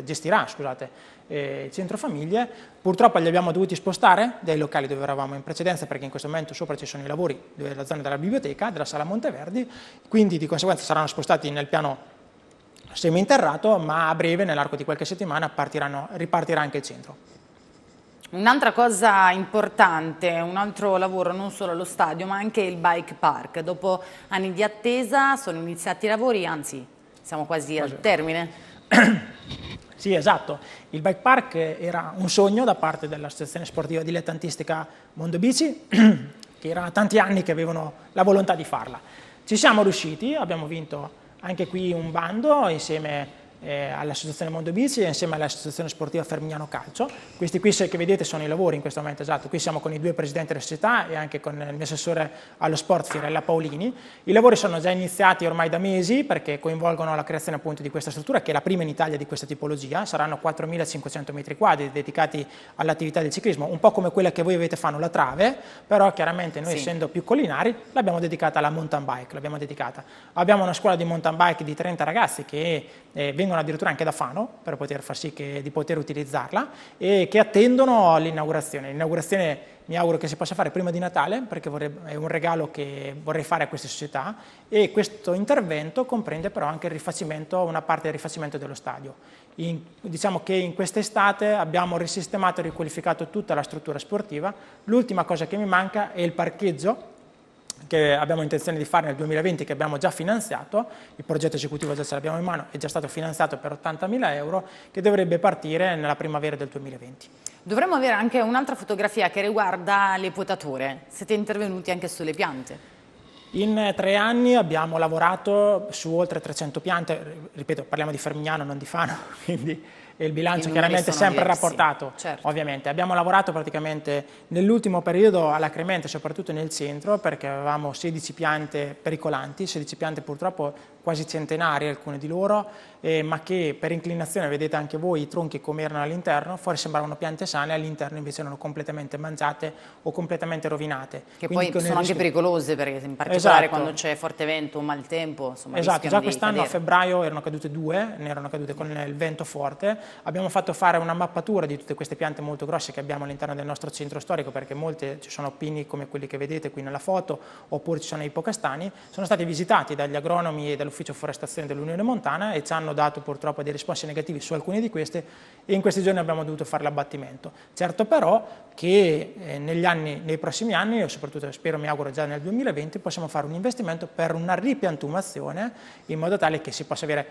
Speaker 2: gestirà scusate, eh, il centro famiglie, purtroppo li abbiamo dovuti spostare dai locali dove eravamo in precedenza perché in questo momento sopra ci sono i lavori della zona della biblioteca, della sala Monteverdi, quindi di conseguenza saranno spostati nel piano seminterrato, ma a breve, nell'arco di qualche settimana, ripartirà anche il centro.
Speaker 1: Un'altra cosa importante, un altro lavoro non solo allo stadio ma anche il bike park. Dopo anni di attesa sono iniziati i lavori, anzi siamo quasi al termine.
Speaker 2: Sì, esatto. Il bike park era un sogno da parte dell'associazione sportiva dilettantistica Mondo Bici, che era tanti anni che avevano la volontà di farla. Ci siamo riusciti, abbiamo vinto anche qui un bando insieme eh, all'Associazione Mondo Bici e insieme all'Associazione Sportiva Fermignano Calcio. Questi qui che vedete sono i lavori in questo momento, esatto, qui siamo con i due presidenti della società e anche con il mio assessore allo sport Fiorella Paolini. I lavori sono già iniziati ormai da mesi perché coinvolgono la creazione appunto di questa struttura che è la prima in Italia di questa tipologia, saranno 4.500 metri quadri dedicati all'attività del ciclismo, un po' come quella che voi avete fanno la trave, però chiaramente noi sì. essendo più collinari l'abbiamo dedicata alla mountain bike, l'abbiamo dedicata. Abbiamo una scuola di mountain bike di 30 ragazzi che eh, vengono vengono addirittura anche da Fano per poter far sì che, di poter utilizzarla e che attendono l'inaugurazione. L'inaugurazione mi auguro che si possa fare prima di Natale perché vorrei, è un regalo che vorrei fare a queste società e questo intervento comprende però anche una parte del rifacimento dello stadio. In, diciamo che in quest'estate abbiamo risistemato e riqualificato tutta la struttura sportiva, l'ultima cosa che mi manca è il parcheggio che abbiamo intenzione di fare nel 2020 che abbiamo già finanziato, il progetto esecutivo già ce l'abbiamo in mano, è già stato finanziato per 80.000 euro che dovrebbe partire nella primavera del 2020.
Speaker 1: Dovremmo avere anche un'altra fotografia che riguarda le potature, siete intervenuti anche sulle piante.
Speaker 2: In tre anni abbiamo lavorato su oltre 300 piante, ripeto parliamo di Fermignano non di Fano, quindi e il bilancio chiaramente è sempre versi. rapportato. Certo. Ovviamente abbiamo lavorato praticamente nell'ultimo periodo alacremente, cioè soprattutto nel centro, perché avevamo 16 piante pericolanti, 16 piante purtroppo quasi centenari alcune di loro, eh, ma che per inclinazione vedete anche voi i tronchi come erano all'interno, fuori sembravano piante sane, all'interno invece erano completamente mangiate o completamente rovinate. Che Quindi poi sono anche pericolose perché in particolare esatto. quando
Speaker 1: c'è forte vento, maltempo, insomma Esatto, già quest'anno a
Speaker 2: febbraio erano cadute due, ne erano cadute con il vento forte, abbiamo fatto fare una mappatura di tutte queste piante molto grosse che abbiamo all'interno del nostro centro storico perché molte ci sono pini come quelli che vedete qui nella foto oppure ci sono i pocastani, sono stati visitati dagli agronomi e dall'ufficio dell'Ufficio Forestazione dell'Unione Montana e ci hanno dato purtroppo dei risposte negativi su alcune di queste e in questi giorni abbiamo dovuto fare l'abbattimento. Certo però che eh, anni, nei prossimi anni, e soprattutto spero mi auguro già nel 2020, possiamo fare un investimento per una ripiantumazione in modo tale che si possa avere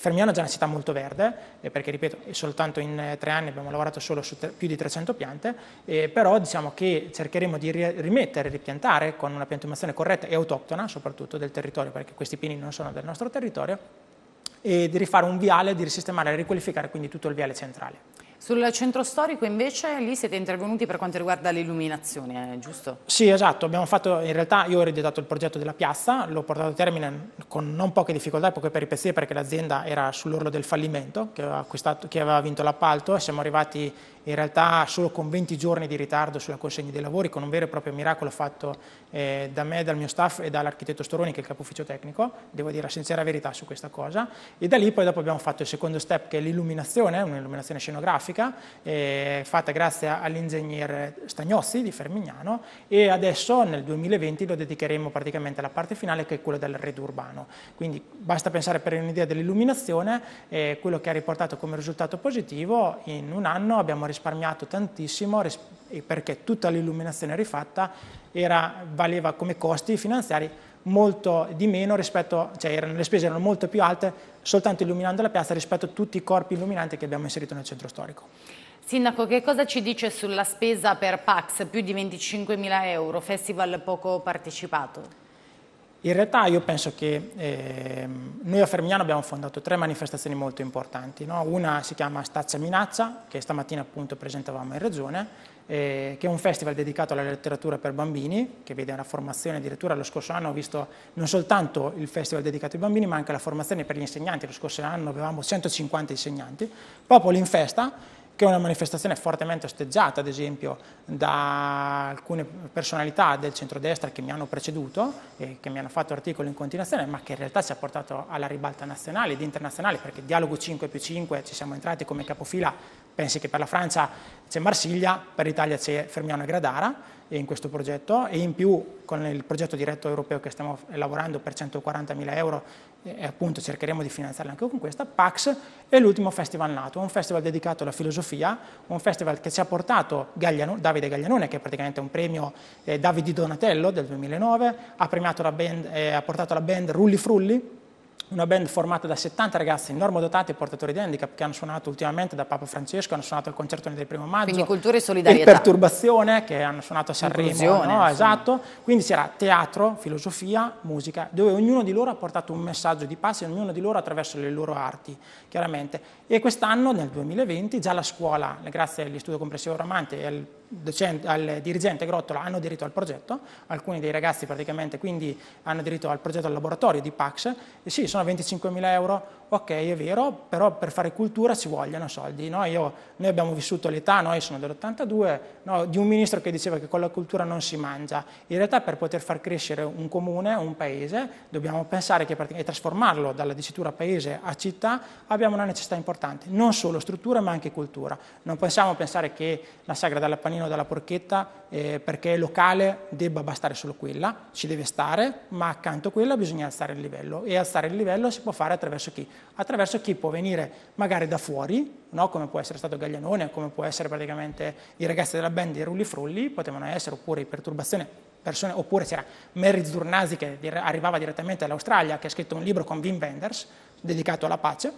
Speaker 2: Fermiano è già una città molto verde, eh, perché ripeto, soltanto in eh, tre anni abbiamo lavorato solo su più di 300 piante, eh, però diciamo che cercheremo di ri rimettere, ripiantare con una piantumazione corretta e autoctona, soprattutto del territorio, perché questi pini non sono del nostro territorio, e di rifare un viale, di risistemare e riqualificare quindi tutto il viale centrale.
Speaker 1: Sul centro storico invece lì siete intervenuti per quanto riguarda l'illuminazione, eh, giusto?
Speaker 2: Sì, esatto, abbiamo fatto, in realtà io ho ereditato il progetto della piazza, l'ho portato a termine con non poche difficoltà, poche peripezie perché l'azienda era sull'orlo del fallimento, che aveva, che aveva vinto l'appalto e siamo arrivati in realtà solo con 20 giorni di ritardo sulla consegna dei lavori, con un vero e proprio miracolo fatto eh, da me, dal mio staff e dall'architetto Storoni, che è il capo ufficio tecnico, devo dire la sincera verità su questa cosa. E da lì poi dopo abbiamo fatto il secondo step, che è l'illuminazione, un'illuminazione scenografica, eh, fatta grazie all'ingegner Stagnozzi di Fermignano, e adesso nel 2020 lo dedicheremo praticamente alla parte finale, che è quella dell'arredo urbano. Quindi basta pensare per un'idea dell'illuminazione, eh, quello che ha riportato come risultato positivo, in un anno abbiamo risparmiato risparmiato tantissimo perché tutta l'illuminazione rifatta era, valeva come costi finanziari molto di meno rispetto, cioè erano, le spese erano molto più alte soltanto illuminando la piazza rispetto a tutti i corpi illuminanti che abbiamo inserito nel centro storico.
Speaker 1: Sindaco, che cosa ci dice sulla spesa per Pax, più di 25.000 euro, festival poco partecipato?
Speaker 2: In realtà io penso che eh, noi a Fermignano abbiamo fondato tre manifestazioni molto importanti. No? Una si chiama Staccia Minaccia, che stamattina appunto presentavamo in Regione, eh, che è un festival dedicato alla letteratura per bambini, che vede una formazione addirittura lo scorso anno ho visto non soltanto il festival dedicato ai bambini, ma anche la formazione per gli insegnanti. Lo scorso anno avevamo 150 insegnanti. Popoli in festa che è una manifestazione fortemente osteggiata, ad esempio, da alcune personalità del centrodestra che mi hanno preceduto e che mi hanno fatto articoli in continuazione, ma che in realtà ci ha portato alla ribalta nazionale ed internazionale, perché dialogo 5 più 5 ci siamo entrati come capofila, pensi che per la Francia c'è Marsiglia, per l'Italia c'è Fermiano e Gradara in questo progetto e in più con il progetto diretto europeo che stiamo lavorando per 140.000 euro e appunto cercheremo di finanziarla anche con questa, PAX è l'ultimo Festival Nato, un festival dedicato alla filosofia, un festival che ci ha portato Gagliano, Davide Gaglianone, che è praticamente un premio eh, Davide Donatello del 2009, ha, la band, eh, ha portato la band Rulli Frulli, una band formata da 70 ragazzi normodotati e portatori di handicap che hanno suonato ultimamente da Papa Francesco, hanno suonato al concerto del primo maggio. Quindi cultura e solidarietà. E Perturbazione che hanno suonato a Sanremo. No? Esatto. Quindi c'era teatro, filosofia, musica, dove ognuno di loro ha portato un messaggio di pace, ognuno di loro attraverso le loro arti, chiaramente. E quest'anno, nel 2020, già la scuola, grazie all'Istituto Comprensivo Ramante e al docente, al dirigente Grottola hanno diritto al progetto, alcuni dei ragazzi praticamente quindi hanno diritto al progetto al laboratorio di Pax, e sì, sono 25.000 euro ok è vero, però per fare cultura ci vogliono soldi. No? Io, noi abbiamo vissuto l'età, noi sono dell'82, no? di un ministro che diceva che con la cultura non si mangia. In realtà per poter far crescere un comune, un paese, dobbiamo pensare che e trasformarlo dalla dicitura paese a città abbiamo una necessità importante, non solo struttura ma anche cultura. Non possiamo pensare che la sagra dalla panino o dalla porchetta eh, perché locale debba bastare solo quella, ci deve stare, ma accanto a quella bisogna alzare il livello e alzare il livello si può fare attraverso chi? Attraverso chi può venire magari da fuori, no? come può essere stato Gaglianone, come può essere praticamente i ragazzi della band di Rulli Frulli, potevano essere oppure i Perturbazione Persone, oppure c'era Mary Zurnasi che arrivava direttamente dall'Australia, che ha scritto un libro con Wim Wenders dedicato alla pace,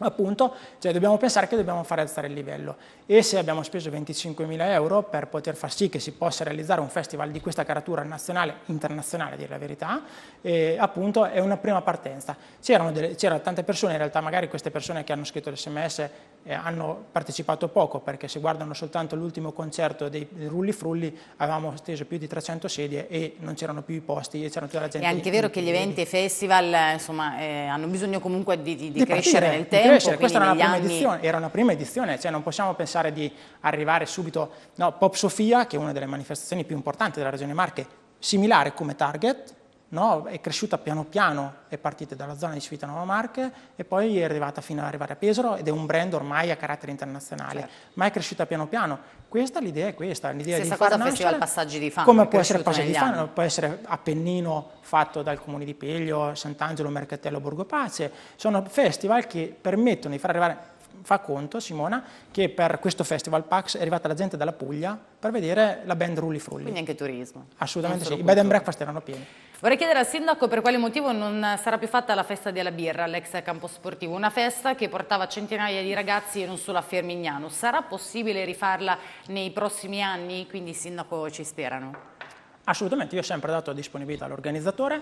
Speaker 2: appunto cioè dobbiamo pensare che dobbiamo fare alzare il livello e se abbiamo speso 25.000 euro per poter far sì che si possa realizzare un festival di questa caratura nazionale, internazionale a dire la verità, eh, appunto è una prima partenza. C'erano, tante persone, in realtà magari queste persone che hanno scritto l'SMS eh, hanno partecipato poco perché se guardano soltanto l'ultimo concerto dei Rulli Frulli avevamo steso più di 300 sedie e non c'erano più i posti e c'era tutta la gente. È anche vero che gli eventi
Speaker 1: e festival eh, insomma, eh, hanno bisogno comunque di, di, di, di crescere partire, nel tempo crescere. Questa era una, prima anni... edizione,
Speaker 2: era una prima edizione, cioè non possiamo pensare di arrivare subito. No, Pop Sofia, che è una delle manifestazioni più importanti della regione Marche, similare come target, no? è cresciuta piano piano, è partita dalla zona di Civitanova Marche e poi è arrivata fino ad arrivare a Pesaro ed è un brand ormai a carattere internazionale, certo. ma è cresciuta piano piano. Questa l'idea è questa, l'idea Stessa di cosa Passaggi di fan, Come può essere Passaggi di Fano, può essere Appennino fatto dal comune di Peglio, Sant'Angelo, Mercatello, Borgo Pace, sono festival che permettono di far arrivare fa conto Simona che per questo festival PAX è arrivata la gente dalla Puglia per vedere la band Rulli Frulli. Quindi anche turismo. Assolutamente sì, i bed and breakfast erano pieni.
Speaker 1: Vorrei chiedere al sindaco per quale motivo non sarà più fatta la festa della birra all'ex campo sportivo, una festa che portava centinaia di ragazzi e non solo a Fermignano. Sarà possibile rifarla nei prossimi anni? Quindi il sindaco ci sperano.
Speaker 2: Assolutamente, io ho sempre dato disponibilità all'organizzatore.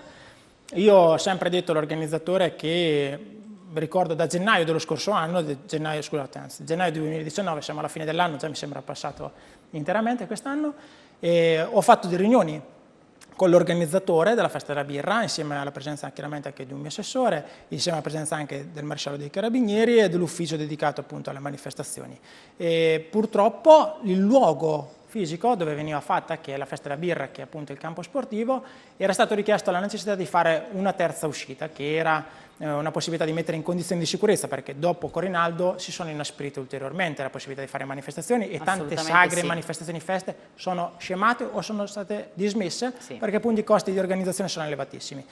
Speaker 2: Io ho sempre detto all'organizzatore che ricordo da gennaio dello scorso anno, gennaio, scusate, anzi, gennaio 2019, siamo alla fine dell'anno, già mi sembra passato interamente quest'anno, ho fatto delle riunioni con l'organizzatore della festa della birra, insieme alla presenza chiaramente anche di un mio assessore, insieme alla presenza anche del maresciallo dei carabinieri e dell'ufficio dedicato appunto alle manifestazioni. E purtroppo il luogo fisico dove veniva fatta, che è la festa della birra, che è appunto il campo sportivo, era stato richiesto la necessità di fare una terza uscita, che era eh, una possibilità di mettere in condizioni di sicurezza, perché dopo Corinaldo si sono inasprite ulteriormente la possibilità di fare manifestazioni e tante sagre, sì. manifestazioni, feste sono scemate o sono state dismesse sì. perché appunto i costi di organizzazione sono elevatissimi.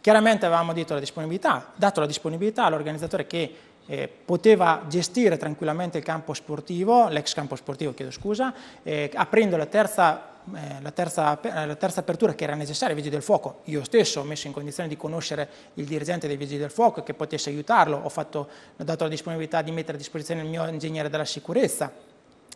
Speaker 2: Chiaramente avevamo detto la disponibilità, dato la disponibilità all'organizzatore che eh, poteva gestire tranquillamente il campo sportivo, l'ex campo sportivo, chiedo scusa, eh, aprendo la terza eh, la terza, eh, la terza, apertura che era necessaria ai Vigili del Fuoco. Io stesso ho messo in condizione di conoscere il dirigente dei Vigili del Fuoco e che potesse aiutarlo, ho, fatto, ho dato la disponibilità di mettere a disposizione il mio ingegnere della sicurezza,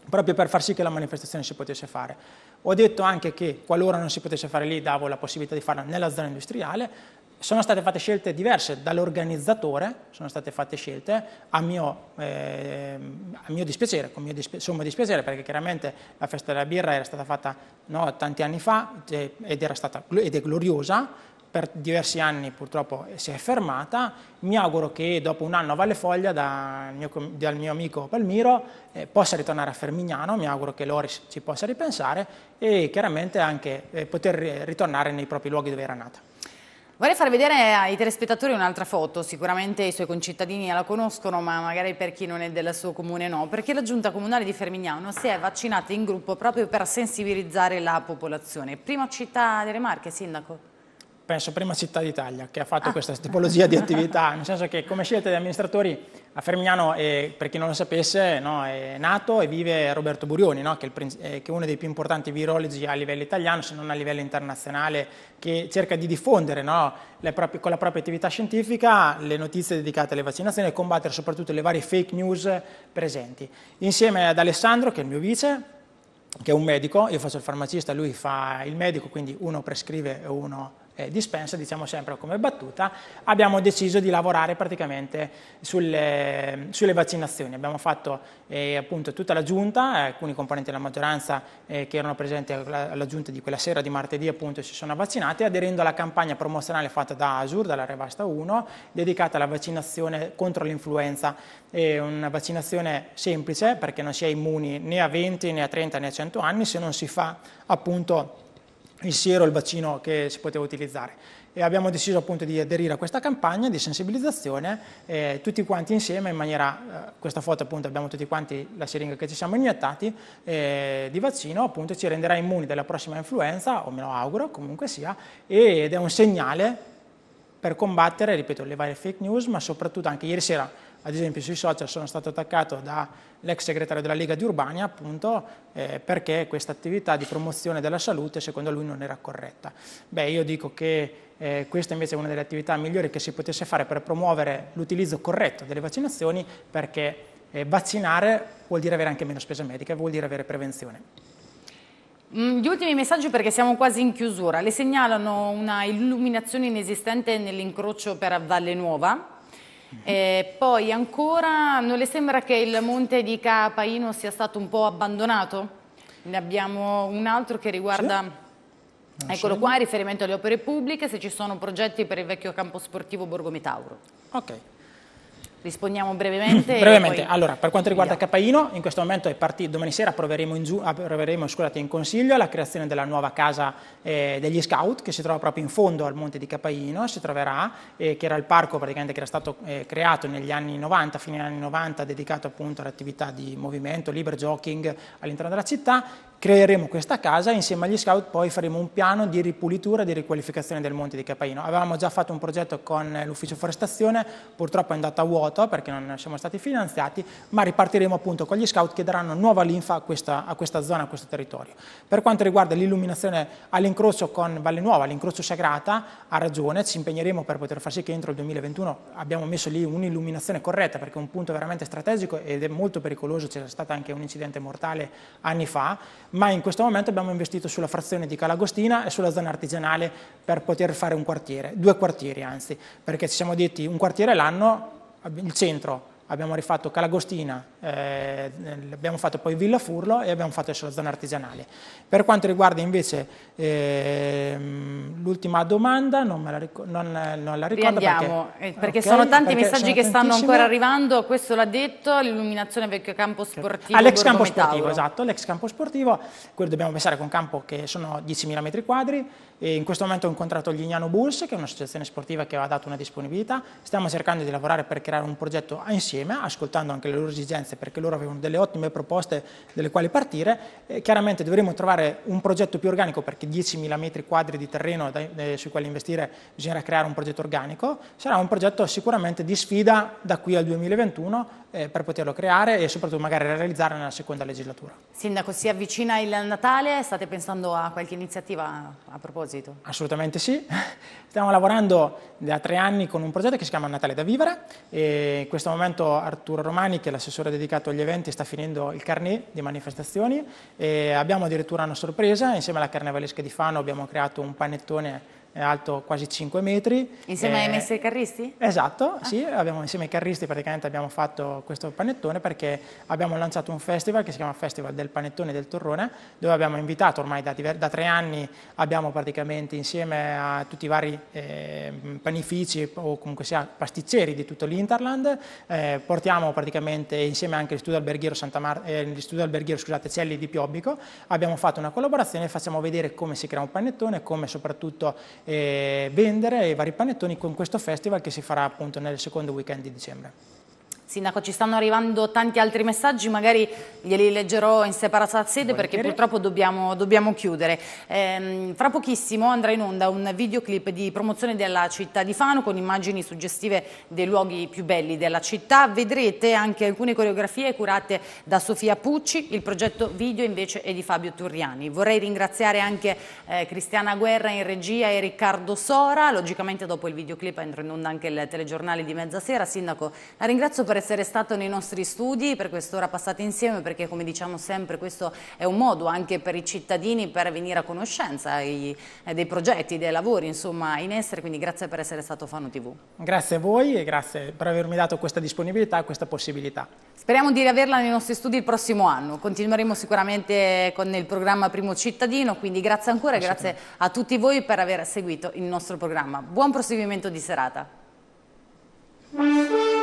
Speaker 2: proprio per far sì che la manifestazione si potesse fare. Ho detto anche che qualora non si potesse fare lì davo la possibilità di farla nella zona industriale, sono state fatte scelte diverse dall'organizzatore, sono state fatte scelte a mio, eh, a mio dispiacere, con mio dispi- sommo dispiacere, perché chiaramente la festa della birra era stata fatta no, tanti anni fa ed, stata, ed è gloriosa, per diversi anni purtroppo si è fermata, mi auguro che dopo un anno a Valle Foglia dal mio, dal mio amico Palmiro eh, possa ritornare a Fermignano, mi auguro che Loris ci possa ripensare e chiaramente anche eh, poter ritornare nei propri luoghi dove era nata.
Speaker 1: Vorrei far vedere ai telespettatori un'altra foto, sicuramente i suoi concittadini la conoscono, ma magari per chi non è del suo comune no, perché la giunta comunale di Fermignano si è vaccinata in gruppo proprio per sensibilizzare la popolazione. Prima città delle Marche, Sindaco
Speaker 2: penso prima Città d'Italia, che ha fatto ah. questa tipologia di attività, nel senso che come scelta di amministratori a Fermiano, eh, per chi non lo sapesse, no, è nato e vive Roberto Burioni, no, che, è eh, che, è uno dei più importanti virologi a livello italiano, se non a livello internazionale, che cerca di diffondere no, proprie, con la propria attività scientifica le notizie dedicate alle vaccinazioni e combattere soprattutto le varie fake news presenti. Insieme ad Alessandro, che è il mio vice, che è un medico, io faccio il farmacista, lui fa il medico, quindi uno prescrive e uno eh, dispensa, diciamo sempre come battuta, abbiamo deciso di lavorare praticamente sulle, eh, sulle vaccinazioni. Abbiamo fatto eh, appunto tutta la giunta, eh, alcuni componenti della maggioranza eh, che erano presenti alla, alla, giunta di quella sera di martedì appunto si sono vaccinati aderendo alla campagna promozionale fatta da ASUR, dalla Revasta 1, dedicata alla vaccinazione contro l'influenza. È una vaccinazione semplice perché non si è immuni né a 20 né a 30 né a 100 anni se non si fa appunto il siero il vaccino che si poteva utilizzare. E abbiamo deciso appunto di aderire a questa campagna di sensibilizzazione eh, tutti quanti insieme in maniera, eh, questa foto appunto abbiamo tutti quanti la siringa che ci siamo iniettati eh, di vaccino appunto ci renderà immuni dalla prossima influenza o me lo auguro comunque sia ed è un segnale per combattere, ripeto, le varie fake news ma soprattutto anche ieri sera ad esempio sui social sono stato attaccato dall'ex segretario della Lega di Urbania appunto eh, perché questa attività di promozione della salute secondo lui non era corretta. Beh io dico che eh, questa invece è una delle attività migliori che si potesse fare per promuovere l'utilizzo corretto delle vaccinazioni perché eh, vaccinare vuol dire avere anche meno spese mediche, vuol dire avere prevenzione.
Speaker 1: Mm, gli ultimi messaggi perché siamo quasi in chiusura. Le segnalano una illuminazione inesistente nell'incrocio per Valle Nuova, eh, poi ancora, non le sembra che il monte di Capaino sia stato un po' abbandonato? Ne abbiamo un altro che riguarda... Sì. Eccolo qua, riferimento alle opere pubbliche, se ci sono progetti per il vecchio campo sportivo Borgo Metauro. Ok. Rispondiamo brevemente. brevemente. Poi...
Speaker 2: Allora, per quanto riguarda via. Capaino, in questo momento è partito, domani sera approveremo in, giu... approveremo, scusate, in consiglio la creazione della nuova casa eh, degli scout che si trova proprio in fondo al monte di Capaino, si troverà, eh, che era il parco praticamente che era stato eh, creato negli anni 90, fine anni 90, dedicato appunto all'attività di movimento, libre jogging all'interno della città. Creeremo questa casa insieme agli scout poi faremo un piano di ripulitura e di riqualificazione del monte di Capaino. Avevamo già fatto un progetto con l'ufficio forestazione, purtroppo è andata a vuoto vuoto perché non siamo stati finanziati, ma ripartiremo appunto con gli scout che daranno nuova linfa a questa, a questa zona, a questo territorio. Per quanto riguarda l'illuminazione all'incrocio con Valle Nuova, all'incrocio Sagrata, ha ragione, ci impegneremo per poter far sì che entro il 2021 abbiamo messo lì un'illuminazione corretta perché è un punto veramente strategico ed è molto pericoloso, c'è stato anche un incidente mortale anni fa, ma in questo momento abbiamo investito sulla frazione di Calagostina e sulla zona artigianale per poter fare un quartiere, due quartieri anzi, perché ci siamo detti un quartiere l'anno il centro, abbiamo rifatto Calagostina, eh, abbiamo fatto poi Villa Furlo e abbiamo fatto adesso la zona artigianale. Per quanto riguarda invece eh, l'ultima domanda, non, la, ric non, non la ricordo Riandiamo, perché, perché okay, sono tanti perché messaggi sono che stanno ancora
Speaker 1: arrivando, questo l'ha detto, l'illuminazione vecchio campo sportivo. All'ex campo Metauro.
Speaker 2: sportivo, esatto, l'ex campo sportivo, quello dobbiamo pensare con un campo che sono 10.000 metri quadri, e in questo momento ho incontrato Lignano Bulls, che è un'associazione sportiva che ha dato una disponibilità, stiamo cercando di lavorare per creare un progetto insieme, ascoltando anche le loro esigenze esperienze, perché loro avevano delle ottime proposte delle quali partire, eh, chiaramente dovremo trovare un progetto più organico, perché 10.000 metri quadri di terreno da, eh, sui quali investire bisognerà creare un progetto organico, sarà un progetto sicuramente di sfida da qui al 2021, eh, per poterlo creare e soprattutto magari realizzare nella seconda legislatura.
Speaker 1: Sindaco, si avvicina il Natale, state pensando a qualche iniziativa a proposito?
Speaker 2: Assolutamente sì, stiamo lavorando da tre anni con un progetto che si chiama Natale da vivere e in questo momento Arturo Romani, che è l'assessore dedicato agli eventi, sta finendo il carnet di manifestazioni e abbiamo addirittura una sorpresa, insieme alla Carnevalesca di Fano abbiamo creato un panettone è alto quasi 5 metri. Insieme ai eh, messi ai
Speaker 1: carristi? Esatto,
Speaker 2: ah. sì, abbiamo, insieme ai carristi praticamente abbiamo fatto questo panettone perché abbiamo lanciato un festival che si chiama Festival del Panettone del Torrone, dove abbiamo invitato ormai da, da tre anni, abbiamo praticamente insieme a tutti i vari eh, panifici o comunque sia pasticceri di tutto l'Interland, eh, portiamo praticamente insieme anche l'istituto alberghiero, Santa Mar- eh, l'istituto alberghiero scusate, Celli di Piobbico, abbiamo fatto una collaborazione e facciamo vedere come si crea un panettone, come soprattutto eh, vendere i vari panettoni con questo festival che si farà appunto nel secondo weekend di dicembre.
Speaker 1: Sindaco, ci stanno arrivando tanti altri messaggi, magari glieli leggerò in separata sede perché purtroppo dobbiamo, dobbiamo chiudere. Ehm, fra pochissimo andrà in onda un videoclip di promozione della città di Fano con immagini suggestive dei luoghi più belli della città. Vedrete anche alcune coreografie curate da Sofia Pucci, il progetto video invece è di Fabio Turriani. Vorrei ringraziare anche eh, Cristiana Guerra in regia e Riccardo Sora, logicamente dopo il videoclip andrà in onda anche il telegiornale di mezzasera. Sindaco, la ringrazio per essere essere stato nei nostri studi per quest'ora passata insieme perché come diciamo sempre questo è un modo anche per i cittadini per venire a conoscenza eh, dei progetti, dei lavori insomma in essere, quindi grazie per essere stato Fano TV.
Speaker 2: Grazie a voi e grazie per avermi dato questa disponibilità, questa possibilità.
Speaker 1: Speriamo di riaverla nei nostri studi il prossimo anno, continueremo sicuramente con il programma Primo Cittadino, quindi grazie ancora e grazie a tutti voi per aver seguito il nostro programma. Buon proseguimento di serata.